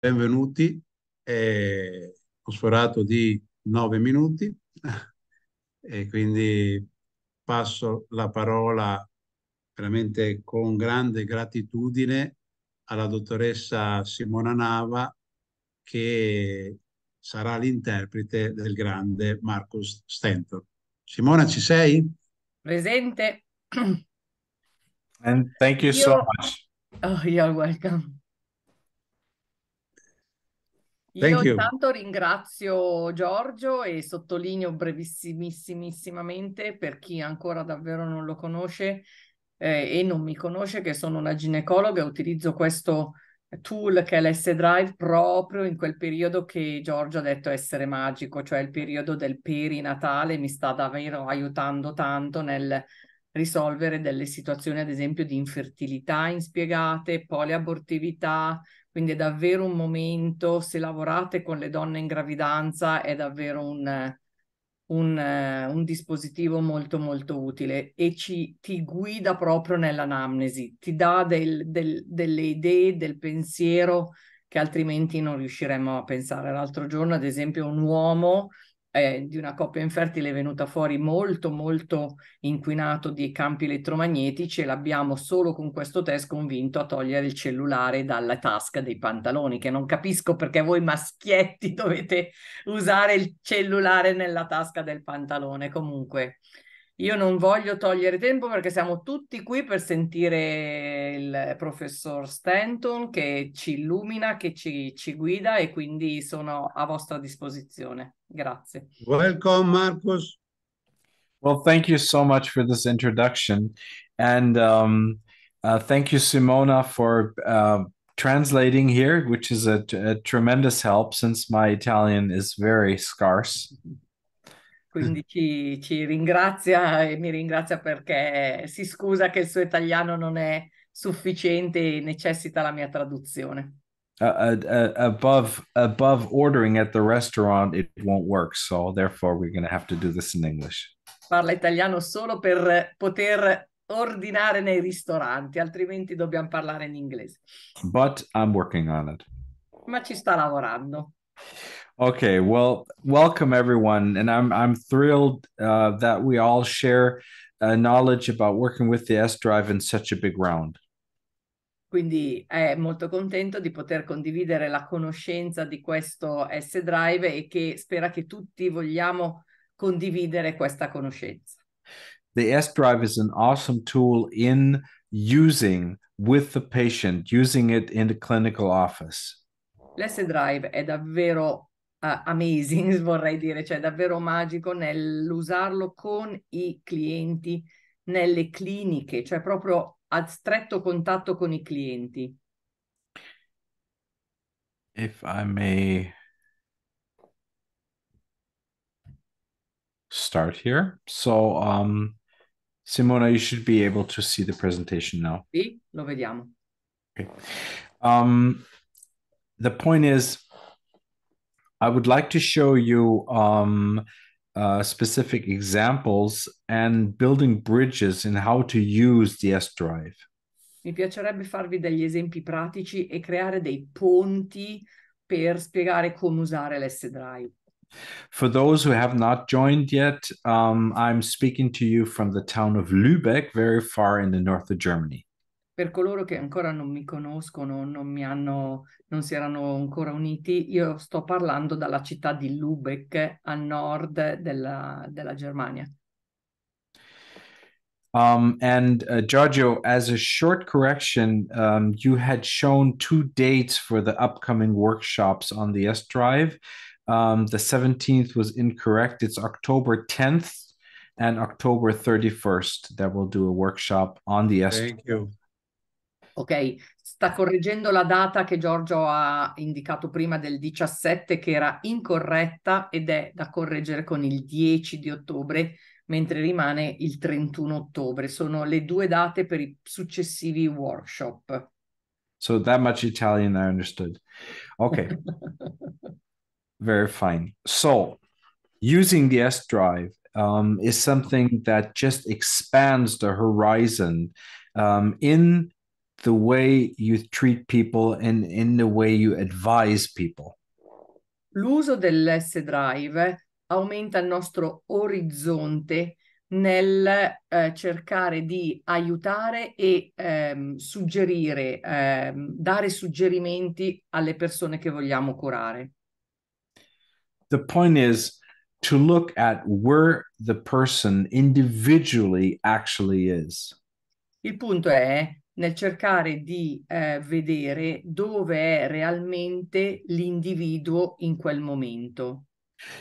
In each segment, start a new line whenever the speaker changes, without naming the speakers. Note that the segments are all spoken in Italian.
benvenuti. Eh, ho sforato di nove minuti e quindi passo la parola veramente con grande gratitudine alla dottoressa Simona Nava che sarà l'interprete del grande Marcus Stentor. Simona, ci sei?
Presente.
And thank you so much.
Oh, you're welcome. Thank Io intanto ringrazio Giorgio e sottolineo brevissimissimamente per chi ancora davvero non lo conosce eh, e non mi conosce che sono una ginecologa e utilizzo questo tool che è l'S Drive proprio in quel periodo che Giorgio ha detto essere magico, cioè il periodo del perinatale mi sta davvero aiutando tanto nel risolvere delle situazioni ad esempio di infertilità inspiegate, poliabortività, quindi è davvero un momento, se lavorate con le donne in gravidanza, è davvero un, un, un, dispositivo molto molto utile e ci, ti guida proprio nell'anamnesi, ti dà del, del, delle idee, del pensiero che altrimenti non riusciremmo a pensare. L'altro giorno, ad esempio, un uomo eh, di una coppia infertile è venuta fuori molto molto inquinato di campi elettromagnetici e l'abbiamo solo con questo test convinto a togliere il cellulare dalla tasca dei pantaloni, che non capisco perché voi maschietti dovete usare il cellulare nella tasca del pantalone. Comunque, io non voglio togliere tempo perché siamo tutti qui per sentire il professor Stanton che ci illumina, che ci, ci guida e quindi sono a vostra disposizione. Grazie.
Welcome Marcus.
Well, thank you so much for this introduction. And um, uh, thank you, Simona, for uh, translating here, which is a, a tremendous help since my Italian is very scarce
quindi ci, ci, ringrazia e mi ringrazia perché si scusa che il suo italiano non è sufficiente e necessita la mia traduzione.
Uh, uh, above, above ordering at the restaurant it won't work, so therefore we're going to have to do this in English.
Parla italiano solo per poter ordinare nei ristoranti, altrimenti dobbiamo parlare in inglese.
But I'm working on it.
Ma ci sta lavorando.
Okay, well, welcome everyone, and I'm I'm thrilled uh, that we all share uh, knowledge about working with the S Drive in such a big round.
Quindi è molto contento di poter condividere la conoscenza di questo S Drive e che spera che tutti vogliamo condividere questa conoscenza.
The S Drive is an awesome tool in using with the patient, using it in the clinical office.
L'S Drive è davvero uh, amazing, vorrei dire, cioè davvero magico nell'usarlo con i clienti nelle cliniche, cioè proprio a stretto contatto con i clienti.
If I may start here. So, um, Simona, you should be able to see the presentation now.
Sì, lo vediamo.
Okay. Um, the point is I would like to show you um, uh, specific examples and building bridges in how to use S Drive.
Mi piacerebbe farvi degli esempi pratici e creare dei ponti per spiegare come usare l'S Drive.
For those who have not joined yet, um, I'm speaking to you from the town of Lübeck, very far in the north of
Germany.
per coloro che ancora non mi conoscono, non, mi hanno, non si erano ancora uniti, io sto parlando dalla città di Lübeck a nord della, della Germania.
Um, and uh, Giorgio, as a short correction, um, you had shown two dates for the upcoming workshops on the S Drive. Um, the 17th was incorrect. It's October 10th and October 31st that we'll do a workshop on the S. Thank
you ok, sta correggendo la data che Giorgio ha indicato prima del 17 che era incorretta ed è da correggere con il 10 di ottobre, mentre rimane il 31 ottobre. Sono le due date per i successivi workshop.
So that much Italian I understood. Okay. Very fine. So using the S drive um, is something that just expands the horizon um, in the way you treat people and in the way you advise people.
L'uso dell'S drive aumenta il nostro orizzonte nel eh, cercare di aiutare e ehm, suggerire, ehm, dare suggerimenti alle persone che vogliamo curare.
The point is to look at where the person individually actually is.
Il punto è nel cercare di eh, vedere dove è realmente l'individuo in quel momento.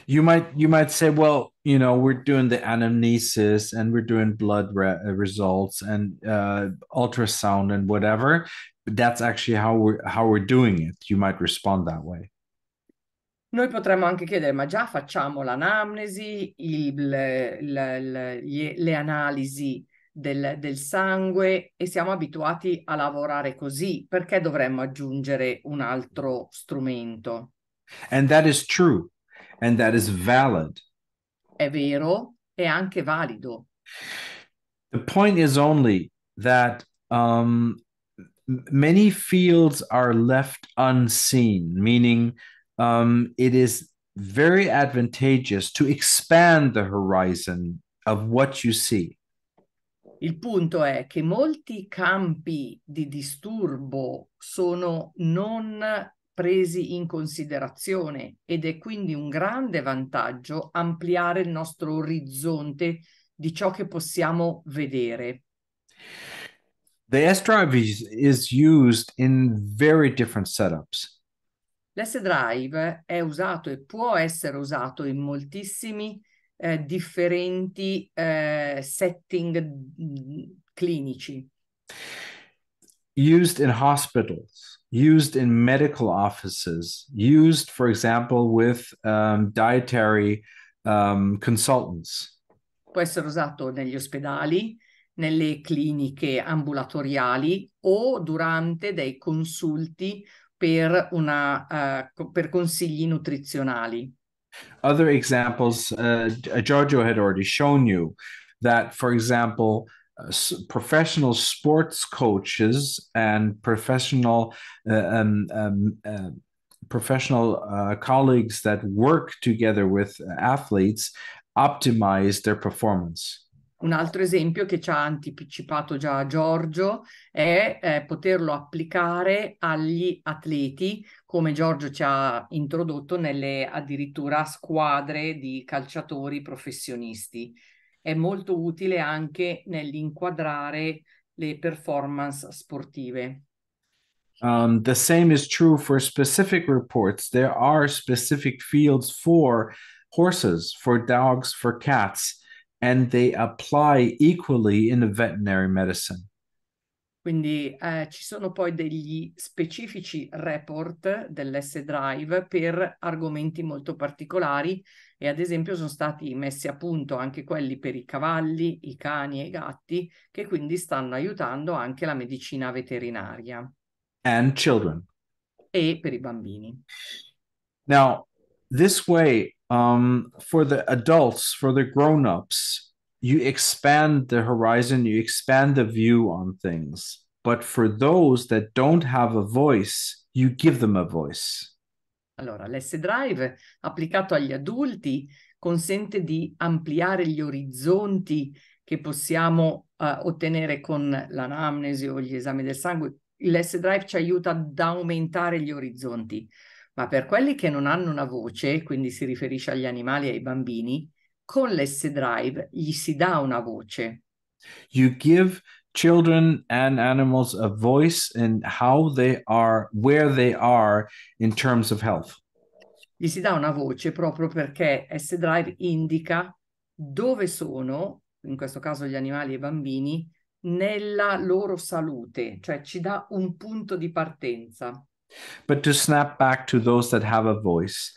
You might you might say, well, you know, we're doing the anamnesis and we're doing blood re- uh, results and uh, ultrasound and whatever. But that's actually how we're how we're doing it. You might respond that
way. Noi potremmo anche chiedere, ma già facciamo l'anamnesi, il, il, il, le analisi del, del, sangue e siamo abituati a lavorare così, perché dovremmo aggiungere un altro strumento?
And that is true, and that is valid.
È vero, e anche valido.
The point is only that um, many fields are left unseen, meaning um, it is very advantageous to expand the horizon of what you see.
Il punto è che molti campi di disturbo sono non presi in considerazione ed è quindi un grande vantaggio ampliare il nostro orizzonte di ciò che possiamo vedere.
The S-Drive is used in very different setups.
L'S-Drive è usato e può essere usato in moltissimi eh, differenti eh, setting mm, clinici.
Used in hospitals, used in medical offices, used, for example, with um, dietary um, consultants.
Può essere usato negli ospedali, nelle cliniche ambulatoriali o durante dei consulti per, una, uh, per consigli nutrizionali.
Other examples, uh, Giorgio had already shown you that, for example, uh, professional sports coaches and professional uh, um, um, uh, professional uh, colleagues that work together with athletes optimize their performance
Un altro esempio che ci ha anticipato già Giorgio è eh, poterlo applicare agli atleti, come Giorgio ci ha introdotto nelle addirittura squadre di calciatori professionisti. È molto utile anche nell'inquadrare le performance sportive.
Um, the same is true for specific reports. There are specific fields for horses, for dogs, for cats and they apply equally in the veterinary medicine.
Quindi eh, ci sono poi degli specifici report dell'S-Drive per argomenti molto particolari e ad esempio sono stati messi a punto anche quelli per i cavalli, i cani e i gatti che quindi stanno aiutando anche la medicina veterinaria.
And children.
E per i bambini.
Now, this way um, for the adults for the grown-ups you expand the horizon you expand the view on things but for those that don't have a voice you give them a voice
allora l'S drive applicato agli adulti consente di ampliare gli orizzonti che possiamo uh, ottenere con l'anamnesi o gli esami del sangue l'S drive ci aiuta ad aumentare gli orizzonti ma per quelli che non hanno una voce, quindi si riferisce agli animali e ai bambini, con l'S-Drive gli si dà una voce.
You give children and animals a voice in how they are, where they are in terms of
health. Gli si dà una voce proprio perché S-Drive indica dove sono, in questo caso gli animali e i bambini, nella loro salute, cioè ci dà un punto di partenza.
But to snap back to those that have a voice,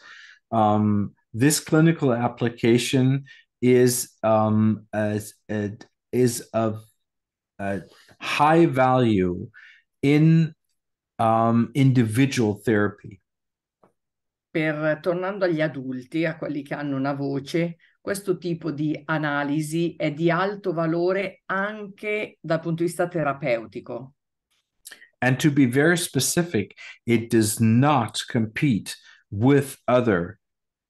um, this clinical application is um, a, a, is of a uh, high value in um, individual therapy.
Per, tornando agli adulti, a quelli che hanno una voce, questo tipo di analisi è di alto valore anche dal punto di vista terapeutico.
And to be very specific, it does not compete with other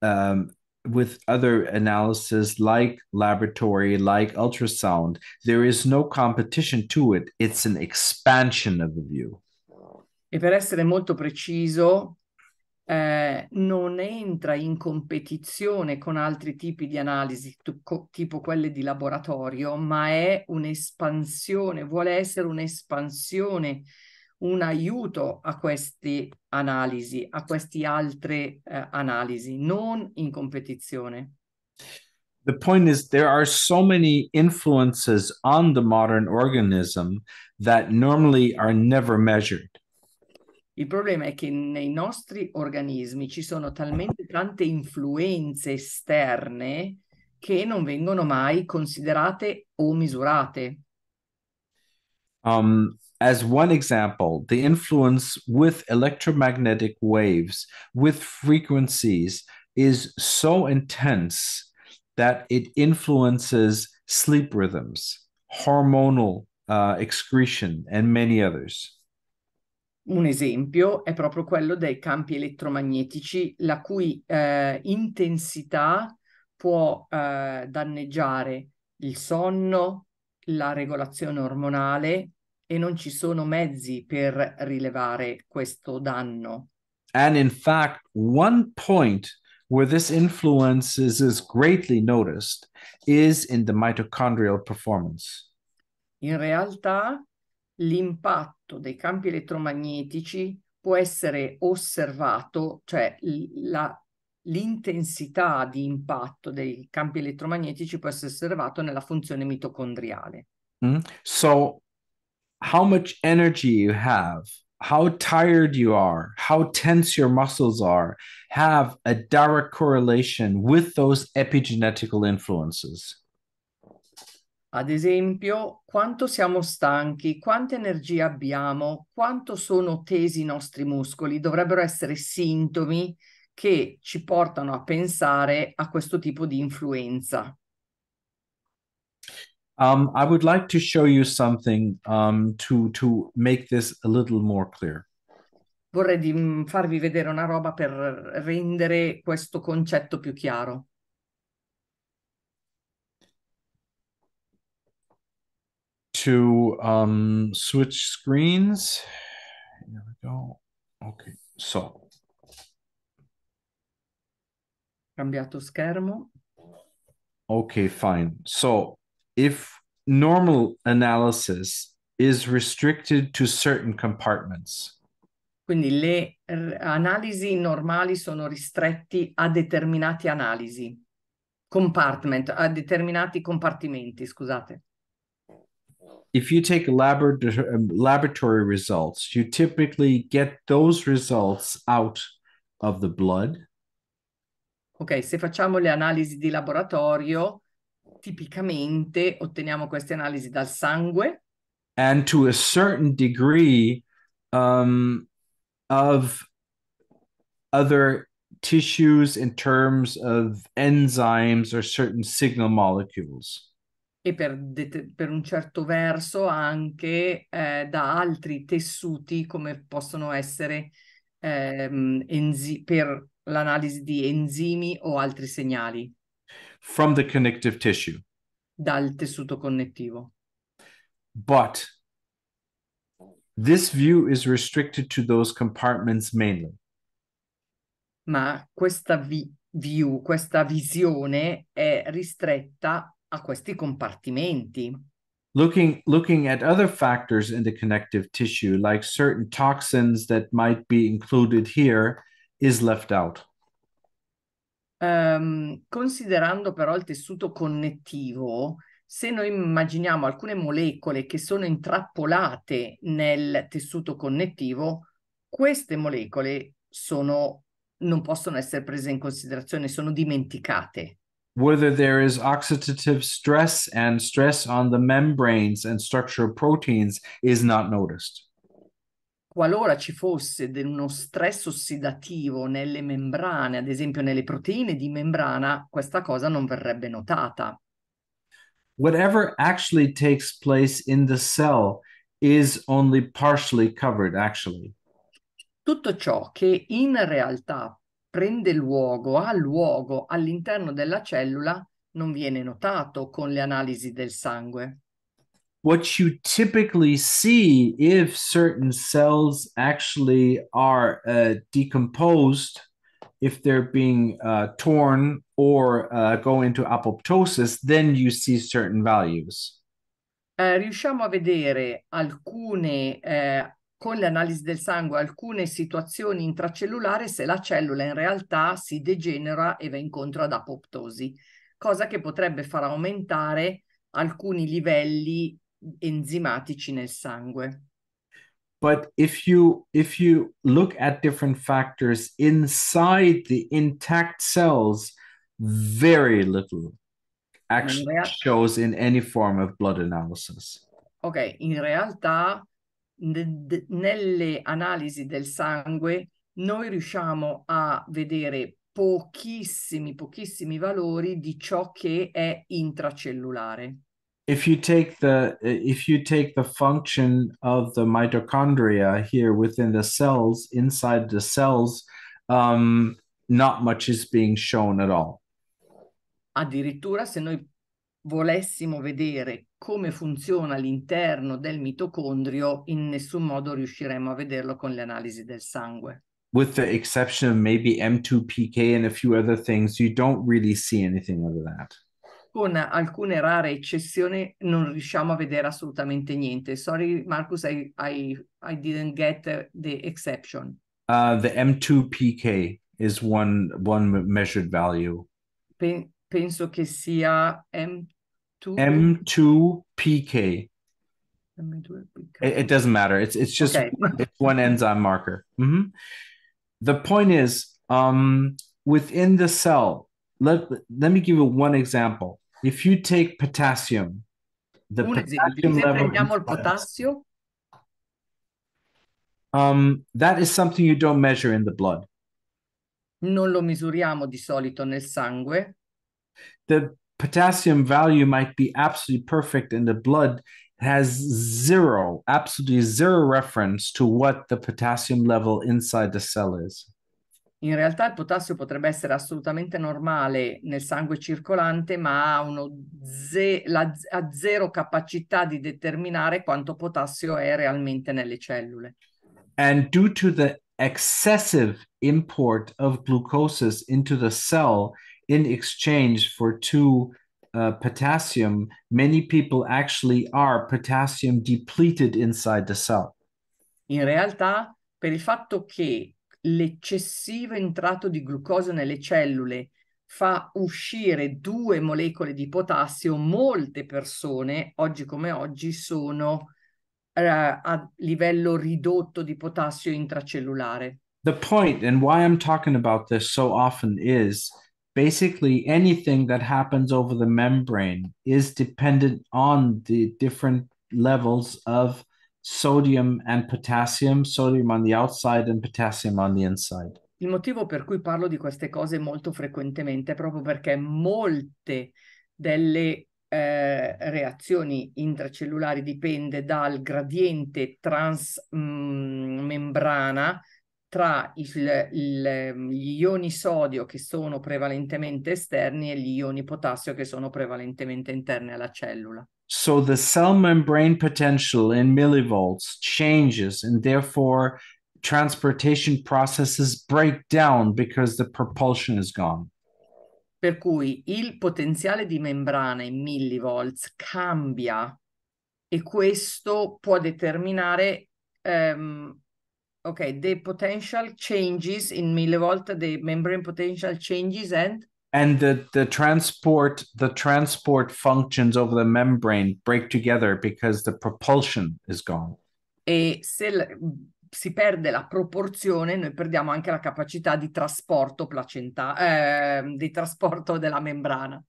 um, with other analysis like laboratory, like ultrasound. There is no competition to it. It's an expansion of the view.
E per essere molto preciso, eh, non entra in competizione con altri tipi di analisi, tipo quelle di laboratorio, ma è un'espansione, vuole essere un'espansione un aiuto a queste analisi, a queste altre uh, analisi, non in competizione.
The point is, there are so many influences on the modern organism that normally are never measured.
Il problema è che nei nostri organismi ci sono talmente tante influenze esterne che non vengono mai considerate o misurate.
Um, as one example, the influence with electromagnetic waves, with frequencies, is so intense that it influences sleep rhythms, hormonal uh, excretion, and many others.
Un esempio è proprio quello dei campi elettromagnetici, la cui eh, intensità può eh, danneggiare il sonno, la regolazione ormonale e non ci sono mezzi per rilevare questo danno.
And in fact, one point where this influence is, is greatly noticed is in the mitochondrial performance.
In realtà, l'impatto dei campi elettromagnetici può essere osservato, cioè la, l'intensità di impatto dei campi elettromagnetici può essere osservato nella funzione mitocondriale.
Mm. So how much energy you have, how tired you are, how tense your muscles are, have a direct correlation with those epigenetical influences.
Ad esempio, quanto siamo stanchi, quanta energia abbiamo, quanto sono tesi i nostri muscoli dovrebbero essere sintomi che ci portano a pensare a questo tipo di influenza.
Um, I would like to show you something um, to, to make this a little more clear.
Vorrei mm, farvi vedere una roba per rendere questo concetto più chiaro.
To um, switch screens. Here we go. Okay, so.
Cambiato schermo.
Okay, fine. So if normal analysis is restricted to certain compartments.
Quindi le analisi normali sono ristretti a determinati analisi, compartment, a determinati compartimenti, scusate.
If you take laboratory results, you typically get those results out of the blood.
Ok, se facciamo le analisi di laboratorio, tipicamente otteniamo queste analisi dal sangue.
And to a certain degree um, of other tissues in terms of enzymes or certain signal molecules.
E per, per un certo verso anche eh, da altri tessuti come possono essere ehm, per l'analisi di enzimi o altri segnali.
from the connective tissue.
Dal tessuto connettivo.
But this view is restricted to those compartments mainly.
Ma questa vi view, questa visione è ristretta a questi compartimenti.
Looking, looking at other factors in the connective tissue, like certain toxins that might be included here, is left out.
Um, considerando però il tessuto connettivo, se noi immaginiamo alcune molecole che sono intrappolate nel tessuto connettivo, queste molecole sono, non possono essere prese in considerazione, sono dimenticate.
Whether there is oxidative stress and stress on the membranes and structural proteins is not noticed
qualora ci fosse de- uno stress ossidativo nelle membrane, ad esempio nelle proteine di membrana, questa cosa non verrebbe notata.
Whatever actually takes place in the cell is only partially covered actually.
Tutto ciò che in realtà prende luogo, ha luogo all'interno della cellula, non viene notato con le analisi del sangue
what you typically see if certain cells actually are uh, decomposed, if they're being uh, torn or uh, go into apoptosis, then you see certain values.
Eh, riusciamo a vedere alcune, eh, con l'analisi del sangue, alcune situazioni intracellulari se la cellula in realtà si degenera e va incontro ad apoptosi, cosa che potrebbe far aumentare alcuni livelli enzimatici nel sangue.
But if you if you look at different factors inside the intact cells, very little actually in shows in any form of blood analysis.
Ok, in realtà nelle analisi del sangue noi riusciamo a vedere pochissimi, pochissimi valori di ciò che è intracellulare.
if you take the if you take the function of the mitochondria here within the cells inside the cells um, not much is being shown at all
addirittura se noi volessimo vedere come funziona all'interno del mitocondrio in nessun modo riusciremo a vederlo con le analisi del sangue
with the exception of maybe m2pk and a few other things you don't really see anything of that
con alcune rare eccezioni non riusciamo a vedere assolutamente niente. Sorry, Marcus, I, I, I didn't get the exception.
Uh, the M2PK is one, one measured value.
Pen- penso che sia M2.
2 pk It, it doesn't matter. It's it's just okay. it's one enzyme marker. Mm-hmm. The point is, um, within the cell, let let me give you one example. If you take potassium, the Un potassium level
potassio,
um, that is something you don't measure in the blood.
non lo misuriamo di solito nel sangue.
The potassium value might be absolutely perfect in the blood has zero, absolutely zero reference to what the potassium level inside the cell is.
In realtà il potassio potrebbe essere assolutamente normale nel sangue circolante, ma ha, uno ze- la- ha zero capacità di determinare quanto potassio è realmente nelle cellule.
And due to the excessive import of glucoses into the cell in exchange for two uh, potassium, many people actually are potassium depleted inside the
cell. In realtà, per il fatto che l'eccessivo entrato di glucosio nelle cellule fa uscire due molecole di potassio, molte persone, oggi come oggi, sono uh, a livello ridotto di potassio intracellulare.
The point and why I'm talking about this so often is basically anything that happens over the membrane is dependent on the different levels of sodium and potassium, sodium on the outside and potassium on the inside.
Il motivo per cui parlo di queste cose molto frequentemente è proprio perché molte delle eh, reazioni intracellulari dipende dal gradiente transmembrana tra il, il, gli ioni sodio che sono prevalentemente esterni e gli ioni potassio che sono prevalentemente interni alla cellula.
So the cell membrane potential in millivolts changes, and therefore transportation processes break down because the propulsion is gone.
Per cui il potenziale di membrana in millivolts cambia e questo può determinare um, ok, the potential changes in millivolt, the membrane potential changes and
and the, the transport the transport functions over the membrane break together because the propulsion is gone.
E se si perde la proporzione, noi perdiamo anche la capacità di trasporto placenta eh, di trasporto della membrana.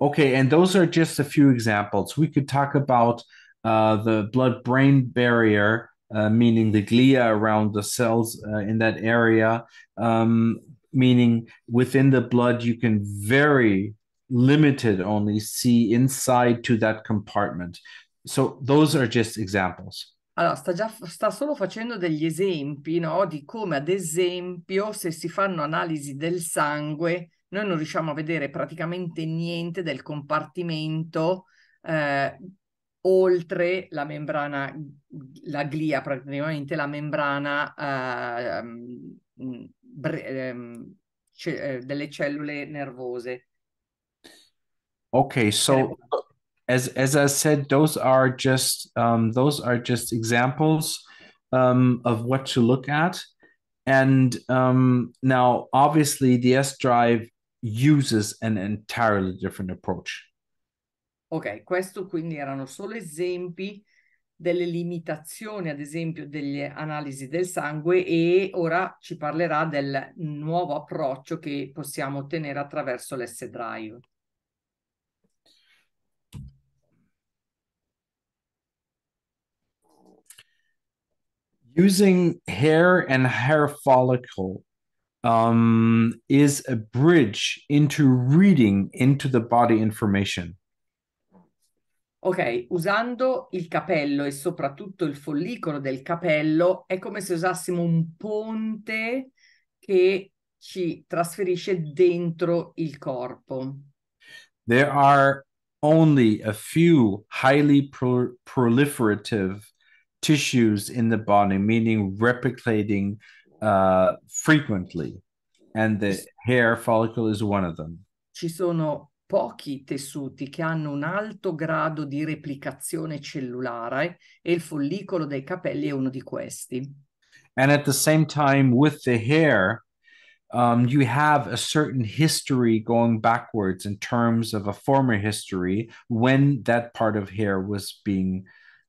Okay, and those are just a few examples. We could talk about uh, the blood brain barrier, uh, meaning the glia around the cells uh, in that area. Um, meaning within the blood, you can very limited only see inside to that compartment. So those are just examples.
Allora, sta, già, sta solo facendo degli esempi, no? Di come, ad esempio, se si fanno analisi del sangue, noi non riusciamo a vedere praticamente niente del compartimento eh, oltre la membrana, la glia, praticamente la membrana eh, mm, um, delle cellule nervose.
Okay, so as as I said, those are just um, those are just examples um, of what to look at. And um, now, obviously, the S drive uses an entirely different approach.
Ok, questo quindi erano solo esempi delle limitazioni, ad esempio, delle analisi del sangue e ora ci parlerà del nuovo approccio che possiamo ottenere attraverso l'S-Drive.
Using hair and hair follicle um, is a bridge into reading into the body information.
Ok, usando il capello e soprattutto il follicolo del capello è come se usassimo un ponte che ci trasferisce dentro il corpo.
There are only a few highly pro- proliferative tissues in the body, meaning replicating uh, frequently, and the hair follicle is one of them.
Ci sono pochi tessuti che hanno un alto grado di replicazione cellulare e il follicolo dei capelli è uno di questi.
And at the same time with the hair, um, you have a certain history going backwards in terms of a former history when that part of hair was being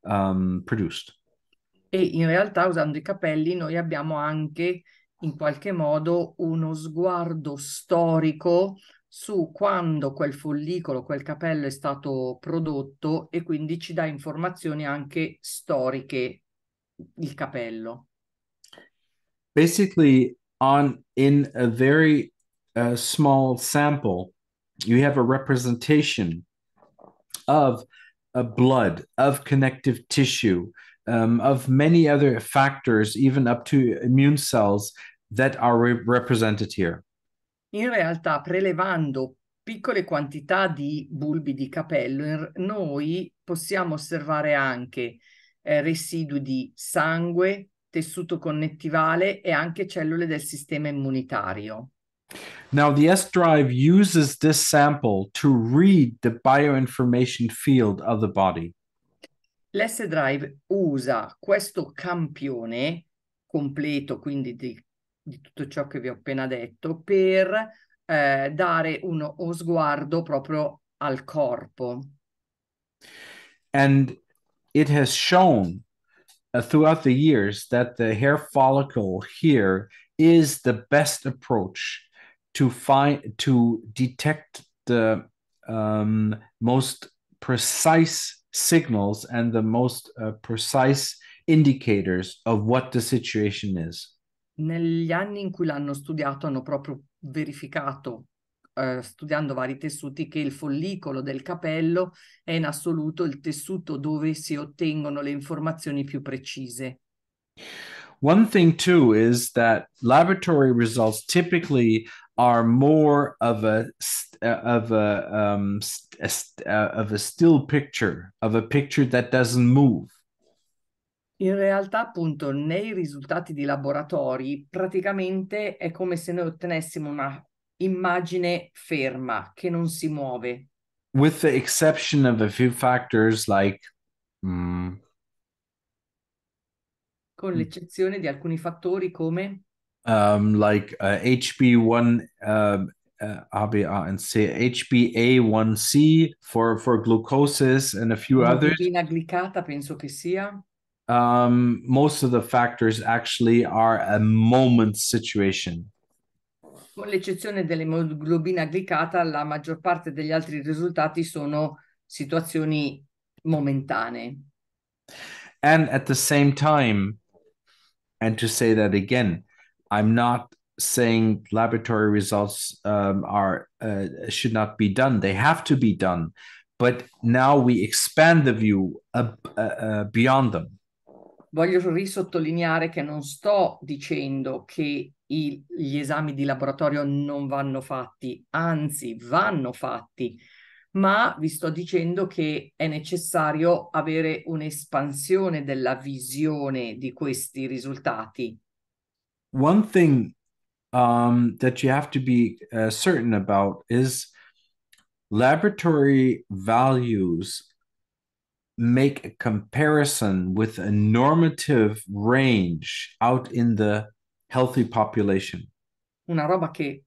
um, produced.
E in realtà usando i capelli noi abbiamo anche in qualche modo uno sguardo storico su quando quel follicolo, quel capello è stato prodotto e quindi ci dà informazioni anche storiche il capello.
Basically on in a very uh, small sample you have a representation of a blood, of connective tissue, um, of many other factors, even up to immune cells that are re- represented here.
In realtà, prelevando piccole quantità di bulbi di capello, noi possiamo osservare anche eh, residui di sangue, tessuto connettivale e anche cellule del sistema immunitario.
Now, the S drive uses this sample to read the bioinformation field of the body.
L'S drive usa questo campione completo, quindi di di tutto ciò che vi ho appena detto per eh, dare uno sguardo proprio al corpo.
And it has shown uh, throughout the years that the hair follicle here is the best approach to find to detect the um, most precise signals and the most uh, precise indicators of what the situation is.
negli anni in cui l'hanno studiato hanno proprio verificato eh, studiando vari tessuti che il follicolo del capello è in assoluto il tessuto dove si ottengono le informazioni più precise.
One thing too is that laboratory results typically are more of a of a, um, a uh, of a still picture of a picture that doesn't move.
In realtà, appunto, nei risultati di laboratori praticamente è come se noi ottenessimo una immagine ferma che non si muove.
With the exception of a few factors like mm.
con mm. l'eccezione di alcuni fattori come
um, like uh, HB1 um, uh, HbA1c for for glucoses and a few others.
Glicata penso che sia.
um, most of the factors actually are a moment situation.
Con l'eccezione dell'emoglobina glicata, la maggior parte degli altri risultati sono situazioni momentanee.
And at the same time, and to say that again, I'm not saying laboratory results um, are uh, should not be done. They have to be done, but now we expand the view uh, uh, beyond them.
voglio risottolineare che non sto dicendo che i, gli esami di laboratorio non vanno fatti, anzi vanno fatti, ma vi sto dicendo che è necessario avere un'espansione della visione di questi risultati.
One thing um, that you have to be uh, certain about is laboratory values make a comparison with a normative range out in the healthy population.
Una roba che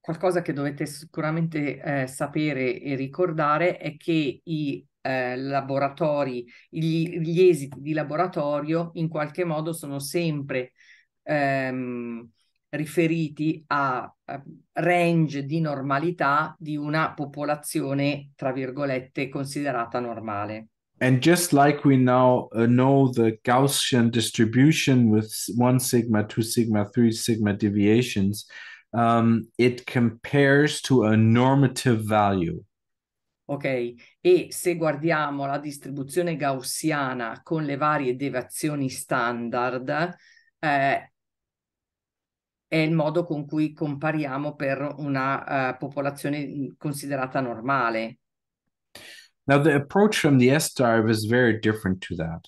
qualcosa che dovete sicuramente eh, sapere e ricordare è che i eh, laboratori, gli, gli, esiti di laboratorio in qualche modo sono sempre ehm, riferiti a, a range di normalità di una popolazione, tra virgolette, considerata normale
and just like we now uh, know the Gaussian distribution with one sigma, two sigma, three sigma deviations, um, it compares to a normative value.
Ok, e se guardiamo la distribuzione gaussiana con le varie deviazioni standard, eh, è il modo con cui compariamo per una eh, popolazione mm, considerata normale.
Now, the approach from the S drive is very different to that.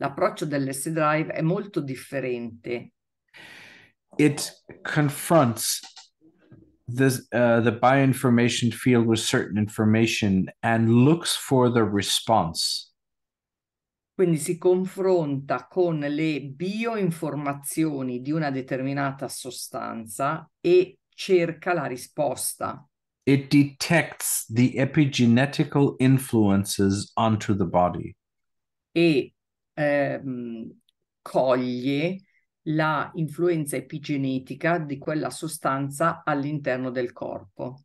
L'approccio dell'S drive è molto differente.
It confronts this, uh, the bioinformation field with certain information and looks for the response.
Quindi si confronta con le bioinformazioni di una determinata sostanza e cerca la risposta
it detects the epigenetical influences onto the body.
E ehm, coglie la influenza epigenetica di quella sostanza all'interno del corpo.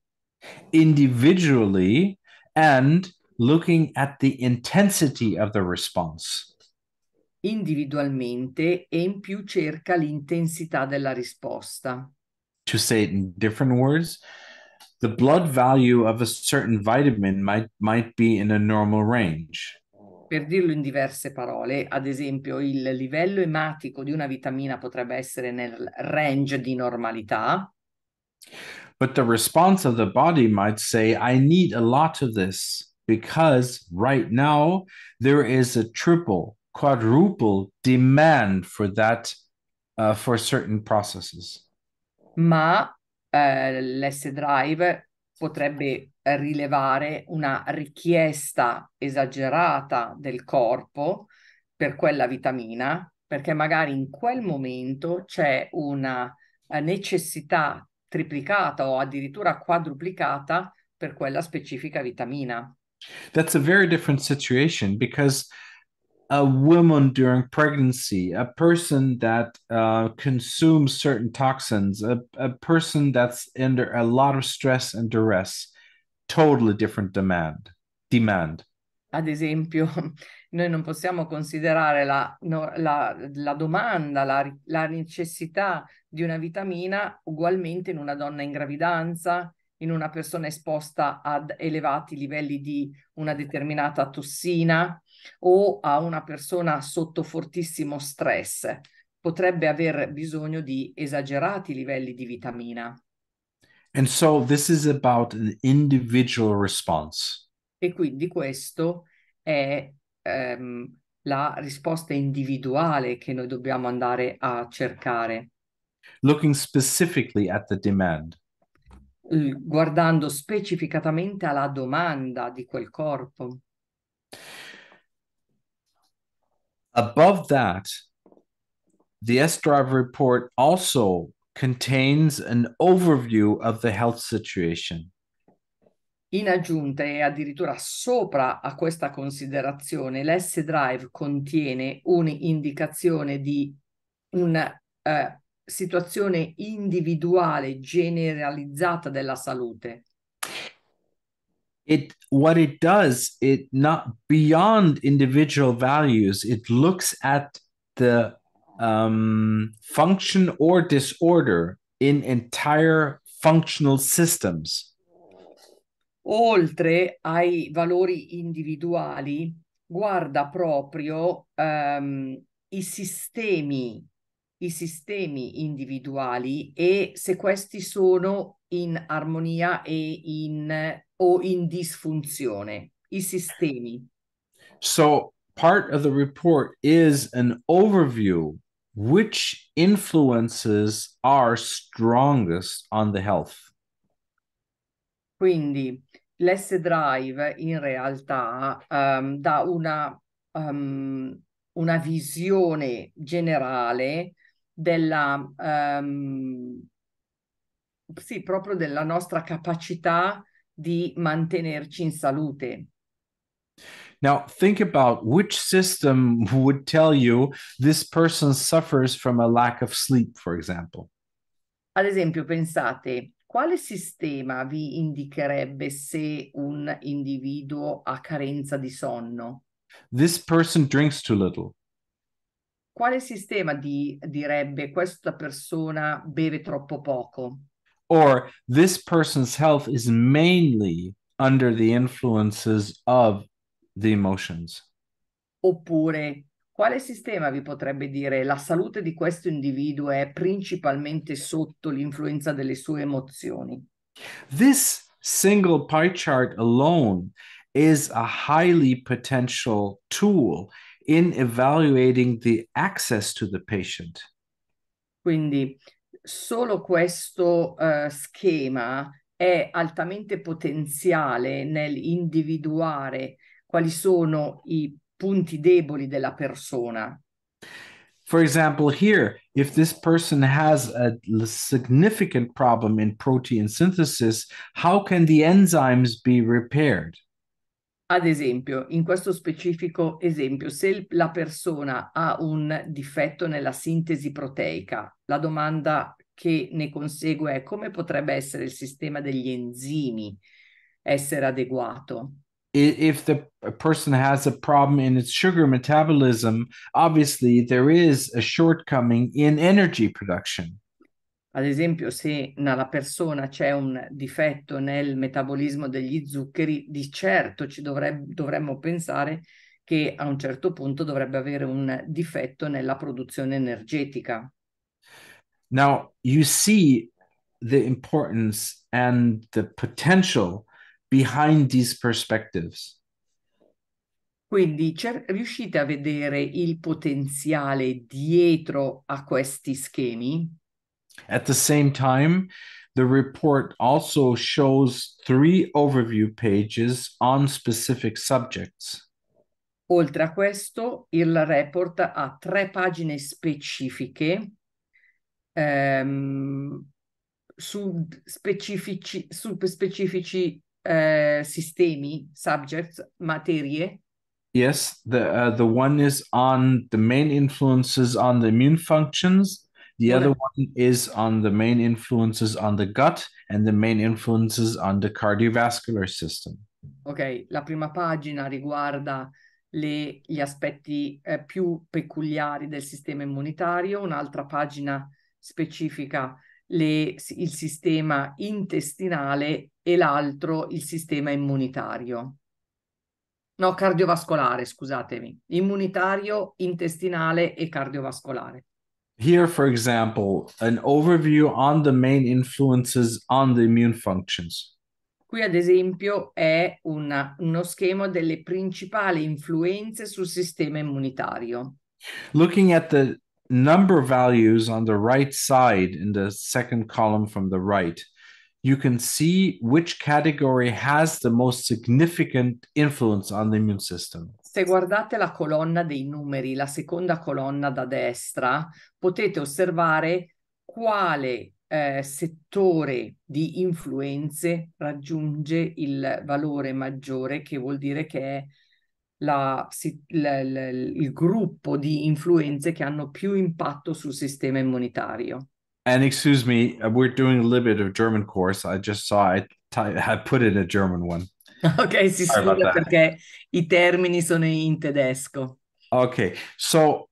Individually and looking at the intensity of the response.
Individualmente e in più cerca l'intensità della risposta.
To say it in different words, the blood value of a certain vitamin might, might be in a normal range.
Per dirlo in diverse parole, ad esempio, il livello ematico di una vitamina potrebbe essere nel range di normalità.
But the response of the body might say, I need a lot of this because right now there is a triple, quadruple demand for that uh, for certain processes.
Ma eh, l'S-Drive potrebbe rilevare una richiesta esagerata del corpo per quella vitamina, perché magari in quel momento c'è una eh, necessità triplicata o addirittura quadruplicata per quella specifica vitamina.
That's a very different situation because a woman during pregnancy, a person that uh, consumes certain toxins, a, a person that's under a lot of stress and duress, totally different demand. demand.
Ad esempio, noi non possiamo considerare la, no, la, la domanda, la, la necessità di una vitamina ugualmente in una donna in gravidanza, in una persona esposta ad elevati livelli di una determinata tossina, o a una persona sotto fortissimo stress potrebbe aver bisogno di esagerati livelli di vitamina.
And so this is about an individual response.
E quindi questo è um, la risposta individuale che noi dobbiamo andare a cercare.
Looking specifically at the demand.
Guardando specificatamente alla domanda di quel corpo.
Above that, the S drive report also contains an overview of the health situation.
In aggiunta e addirittura sopra a questa considerazione, l'S drive contiene un'indicazione di una eh, situazione individuale generalizzata della salute
it what it does it not beyond individual values it looks at the um, function or disorder in entire functional systems
oltre ai valori individuali guarda proprio um, i sistemi i sistemi individuali e se questi sono in armonia e in o in disfunzione i sistemi.
So part of the report is an overview which influences are strongest on the health.
Quindi l'S Drive in realtà um, dà una, um, una visione generale della, um, sì, proprio della nostra capacità di mantenerci in salute.
Now, think about which system would tell you this person suffers from a lack of sleep, for example.
Ad esempio, pensate, quale sistema vi indicherebbe se un individuo ha carenza di sonno?
This person drinks too little.
Quale sistema di, direbbe questa persona beve troppo poco?
or this person's health is mainly under the influences of the emotions.
Oppure quale sistema vi potrebbe dire la salute di questo individuo è principalmente sotto l'influenza delle sue emozioni?
This single pie chart alone is a highly potential tool in evaluating the access to the patient.
Quindi solo questo eh, schema è altamente potenziale nell'individuare quali sono i punti deboli della persona.
For example, here, if this person has a significant problem in protein synthesis, how can the enzymes be repaired?
Ad esempio, in questo specifico esempio, se la persona ha un difetto nella sintesi proteica, la domanda che ne consegue è come potrebbe essere il sistema degli enzimi essere adeguato.
If the person has a problem in its sugar metabolism, obviously there is a shortcoming in energy production.
Ad esempio, se nella persona c'è un difetto nel metabolismo degli zuccheri, di certo ci dovreb- dovremmo pensare che a un certo punto dovrebbe avere un difetto nella produzione energetica.
Now you see the importance and the potential behind these perspectives.
Quindi riuscite a vedere il potenziale dietro a questi schemi?
At the same time, the report also shows three overview pages on specific subjects.
Oltre a questo, il report ha tre pagine specifiche ehm, su specifici, su specifici eh, sistemi, subjects, materie?
Yes, the uh, the one is on the main influences on the immune functions. The mm-hmm. other one is on the main influences on the gut and the main influences on the cardiovascular system.
Ok, la prima pagina riguarda le, gli aspetti eh, più peculiari del sistema immunitario, un'altra pagina specifica le, il sistema intestinale e l'altro il sistema immunitario. No, cardiovascolare, scusatemi. Immunitario, intestinale e cardiovascolare.
Here, for example, an overview on the main influences on the immune functions.
Qui, ad esempio, è una, uno schema delle principali influenze sul sistema immunitario.
Looking at the number values on the right side in the second column from the right, you can see which category has the most significant influence on the immune system.
Se guardate la colonna dei numeri, la seconda colonna da destra, potete osservare quale eh, settore di influenze raggiunge il valore maggiore, che vuol dire che è la, la, la, il gruppo di influenze che hanno più impatto sul sistema immunitario.
And excuse me, uh, we're doing a little bit of German course. I just saw I, I put in a German one.
Ok, si scusa perché i termini sono in tedesco.
Ok, so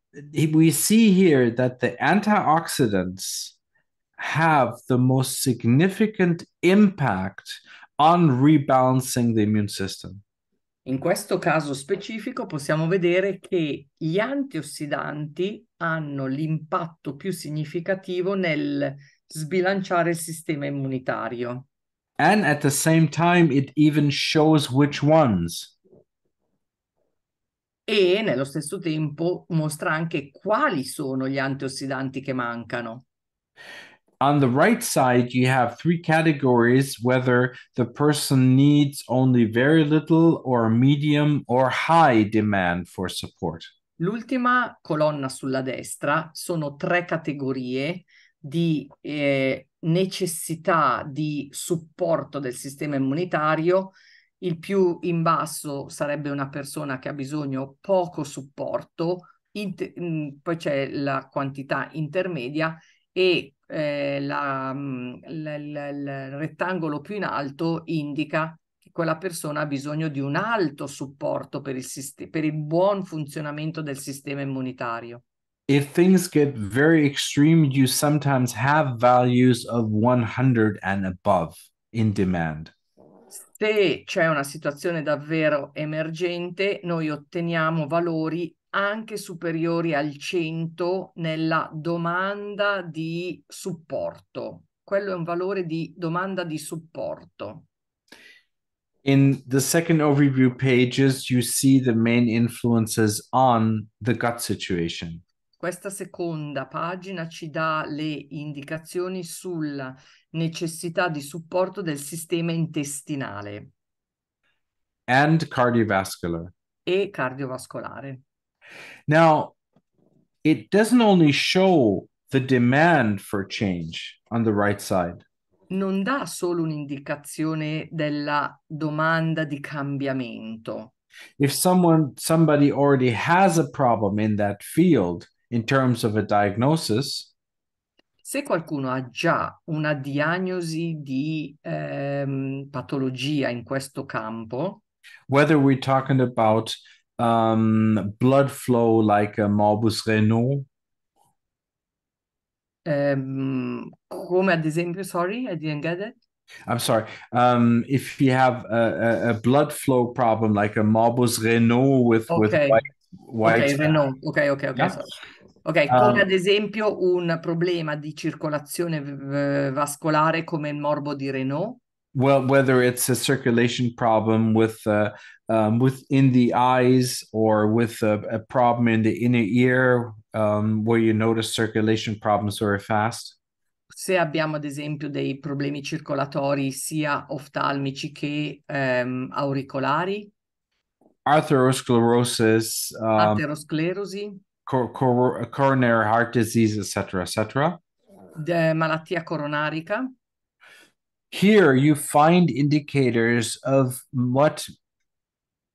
we see here that the antioxidants have the most significant impact on rebalancing the immune system.
In questo caso specifico possiamo vedere che gli antiossidanti hanno l'impatto più significativo nel sbilanciare il sistema immunitario.
And at the same time it even shows which ones.
E nello stesso tempo mostra anche quali sono gli antiossidanti che mancano
on the right side, you have three categories whether the person needs only very little or medium or high demand for support.
L'ultima colonna sulla destra sono tre categorie di eh, necessità di supporto del sistema immunitario. Il più in basso sarebbe una persona che ha bisogno poco supporto, Inter- mm, poi c'è la quantità intermedia e eh, mm, la, la, la, il rettangolo più in alto indica che quella persona ha bisogno di un alto supporto per il, sist- per il buon funzionamento del sistema immunitario.
If things get very extreme, you sometimes have values of 100 and above in demand.
Se c'è una situazione davvero emergente, noi otteniamo valori anche superiori al 100 nella domanda di supporto. Quello è un valore di domanda di supporto.
In the second overview pages, you see the main influences on the gut situation.
Questa seconda pagina ci dà le indicazioni sulla necessità di supporto del sistema intestinale.
And cardiovascular.
E cardiovascolare.
Now, it doesn't only show the demand for change on the right side.
Non dà solo un'indicazione della domanda di cambiamento.
If someone somebody already has a problem in that field in terms of a diagnosis,
se qualcuno ha già una diagnosi di ehm, patologia in questo campo,
whether we're talking about um, blood flow like a uh, morbus Renault.
Um, come ad esempio, sorry, I didn't get it.
I'm sorry. Um, if you have a, a, a, blood flow problem like a morbus Renault with, okay. with white, white okay, Renault.
ok, ok, ok. Yeah. Ok, come um, ad esempio un problema di circolazione vascolare come il morbo di Renault.
well, whether it's a circulation problem with uh, um, within the eyes or with a, a problem in the inner ear um, where you notice circulation problems very fast?
Se abbiamo ad esempio dei problemi circolatori sia oftalmici che um, auricolari.
Atherosclerosis. Um,
Atherosclerosi.
Cor- cor- coronary heart disease, etc., etc.
The malattia coronarica.
Here you find indicators of what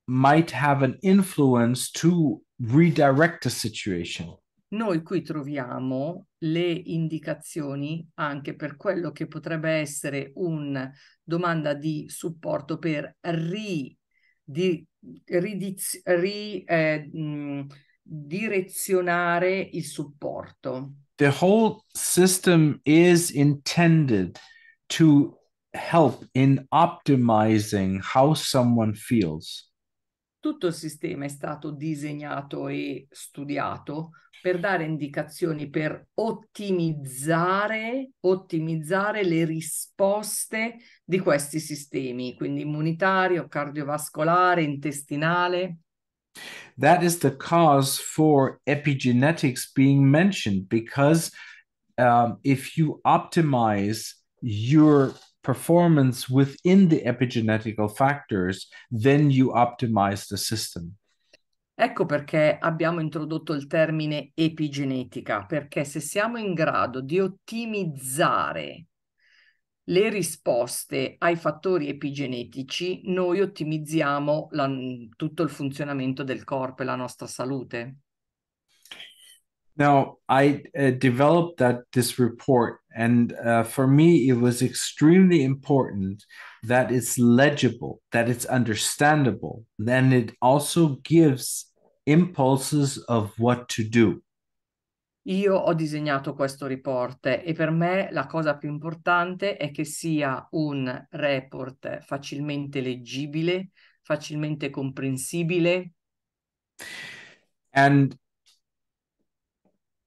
might have an influence to redirect the situation.
Noi qui troviamo le indicazioni anche per quello che potrebbe essere una domanda di supporto per ri, di, ridiz, ri, eh, mh, mm, direzionare il supporto.
The whole system is intended to help in optimizing how someone feels.
Tutto il sistema è stato disegnato e studiato per dare indicazioni per ottimizzare, ottimizzare le risposte di questi sistemi, quindi immunitario, cardiovascolare, intestinale.
That is the cause for epigenetics being mentioned because um, if you optimize your performance within the epigenetical factors, then you optimize the system.
Ecco perché abbiamo introdotto il termine epigenetica, perché se siamo in grado di ottimizzare le risposte ai fattori epigenetici, noi ottimizziamo la, tutto il funzionamento del corpo e la nostra salute.
Now, I uh, developed that this report, and uh, for me, it was extremely important that it's legible, that it's understandable. Then it also gives impulses of what to do.
Io ho disegnato questo report e per me la cosa più importante è che sia un report facilmente leggibile, facilmente comprensibile. And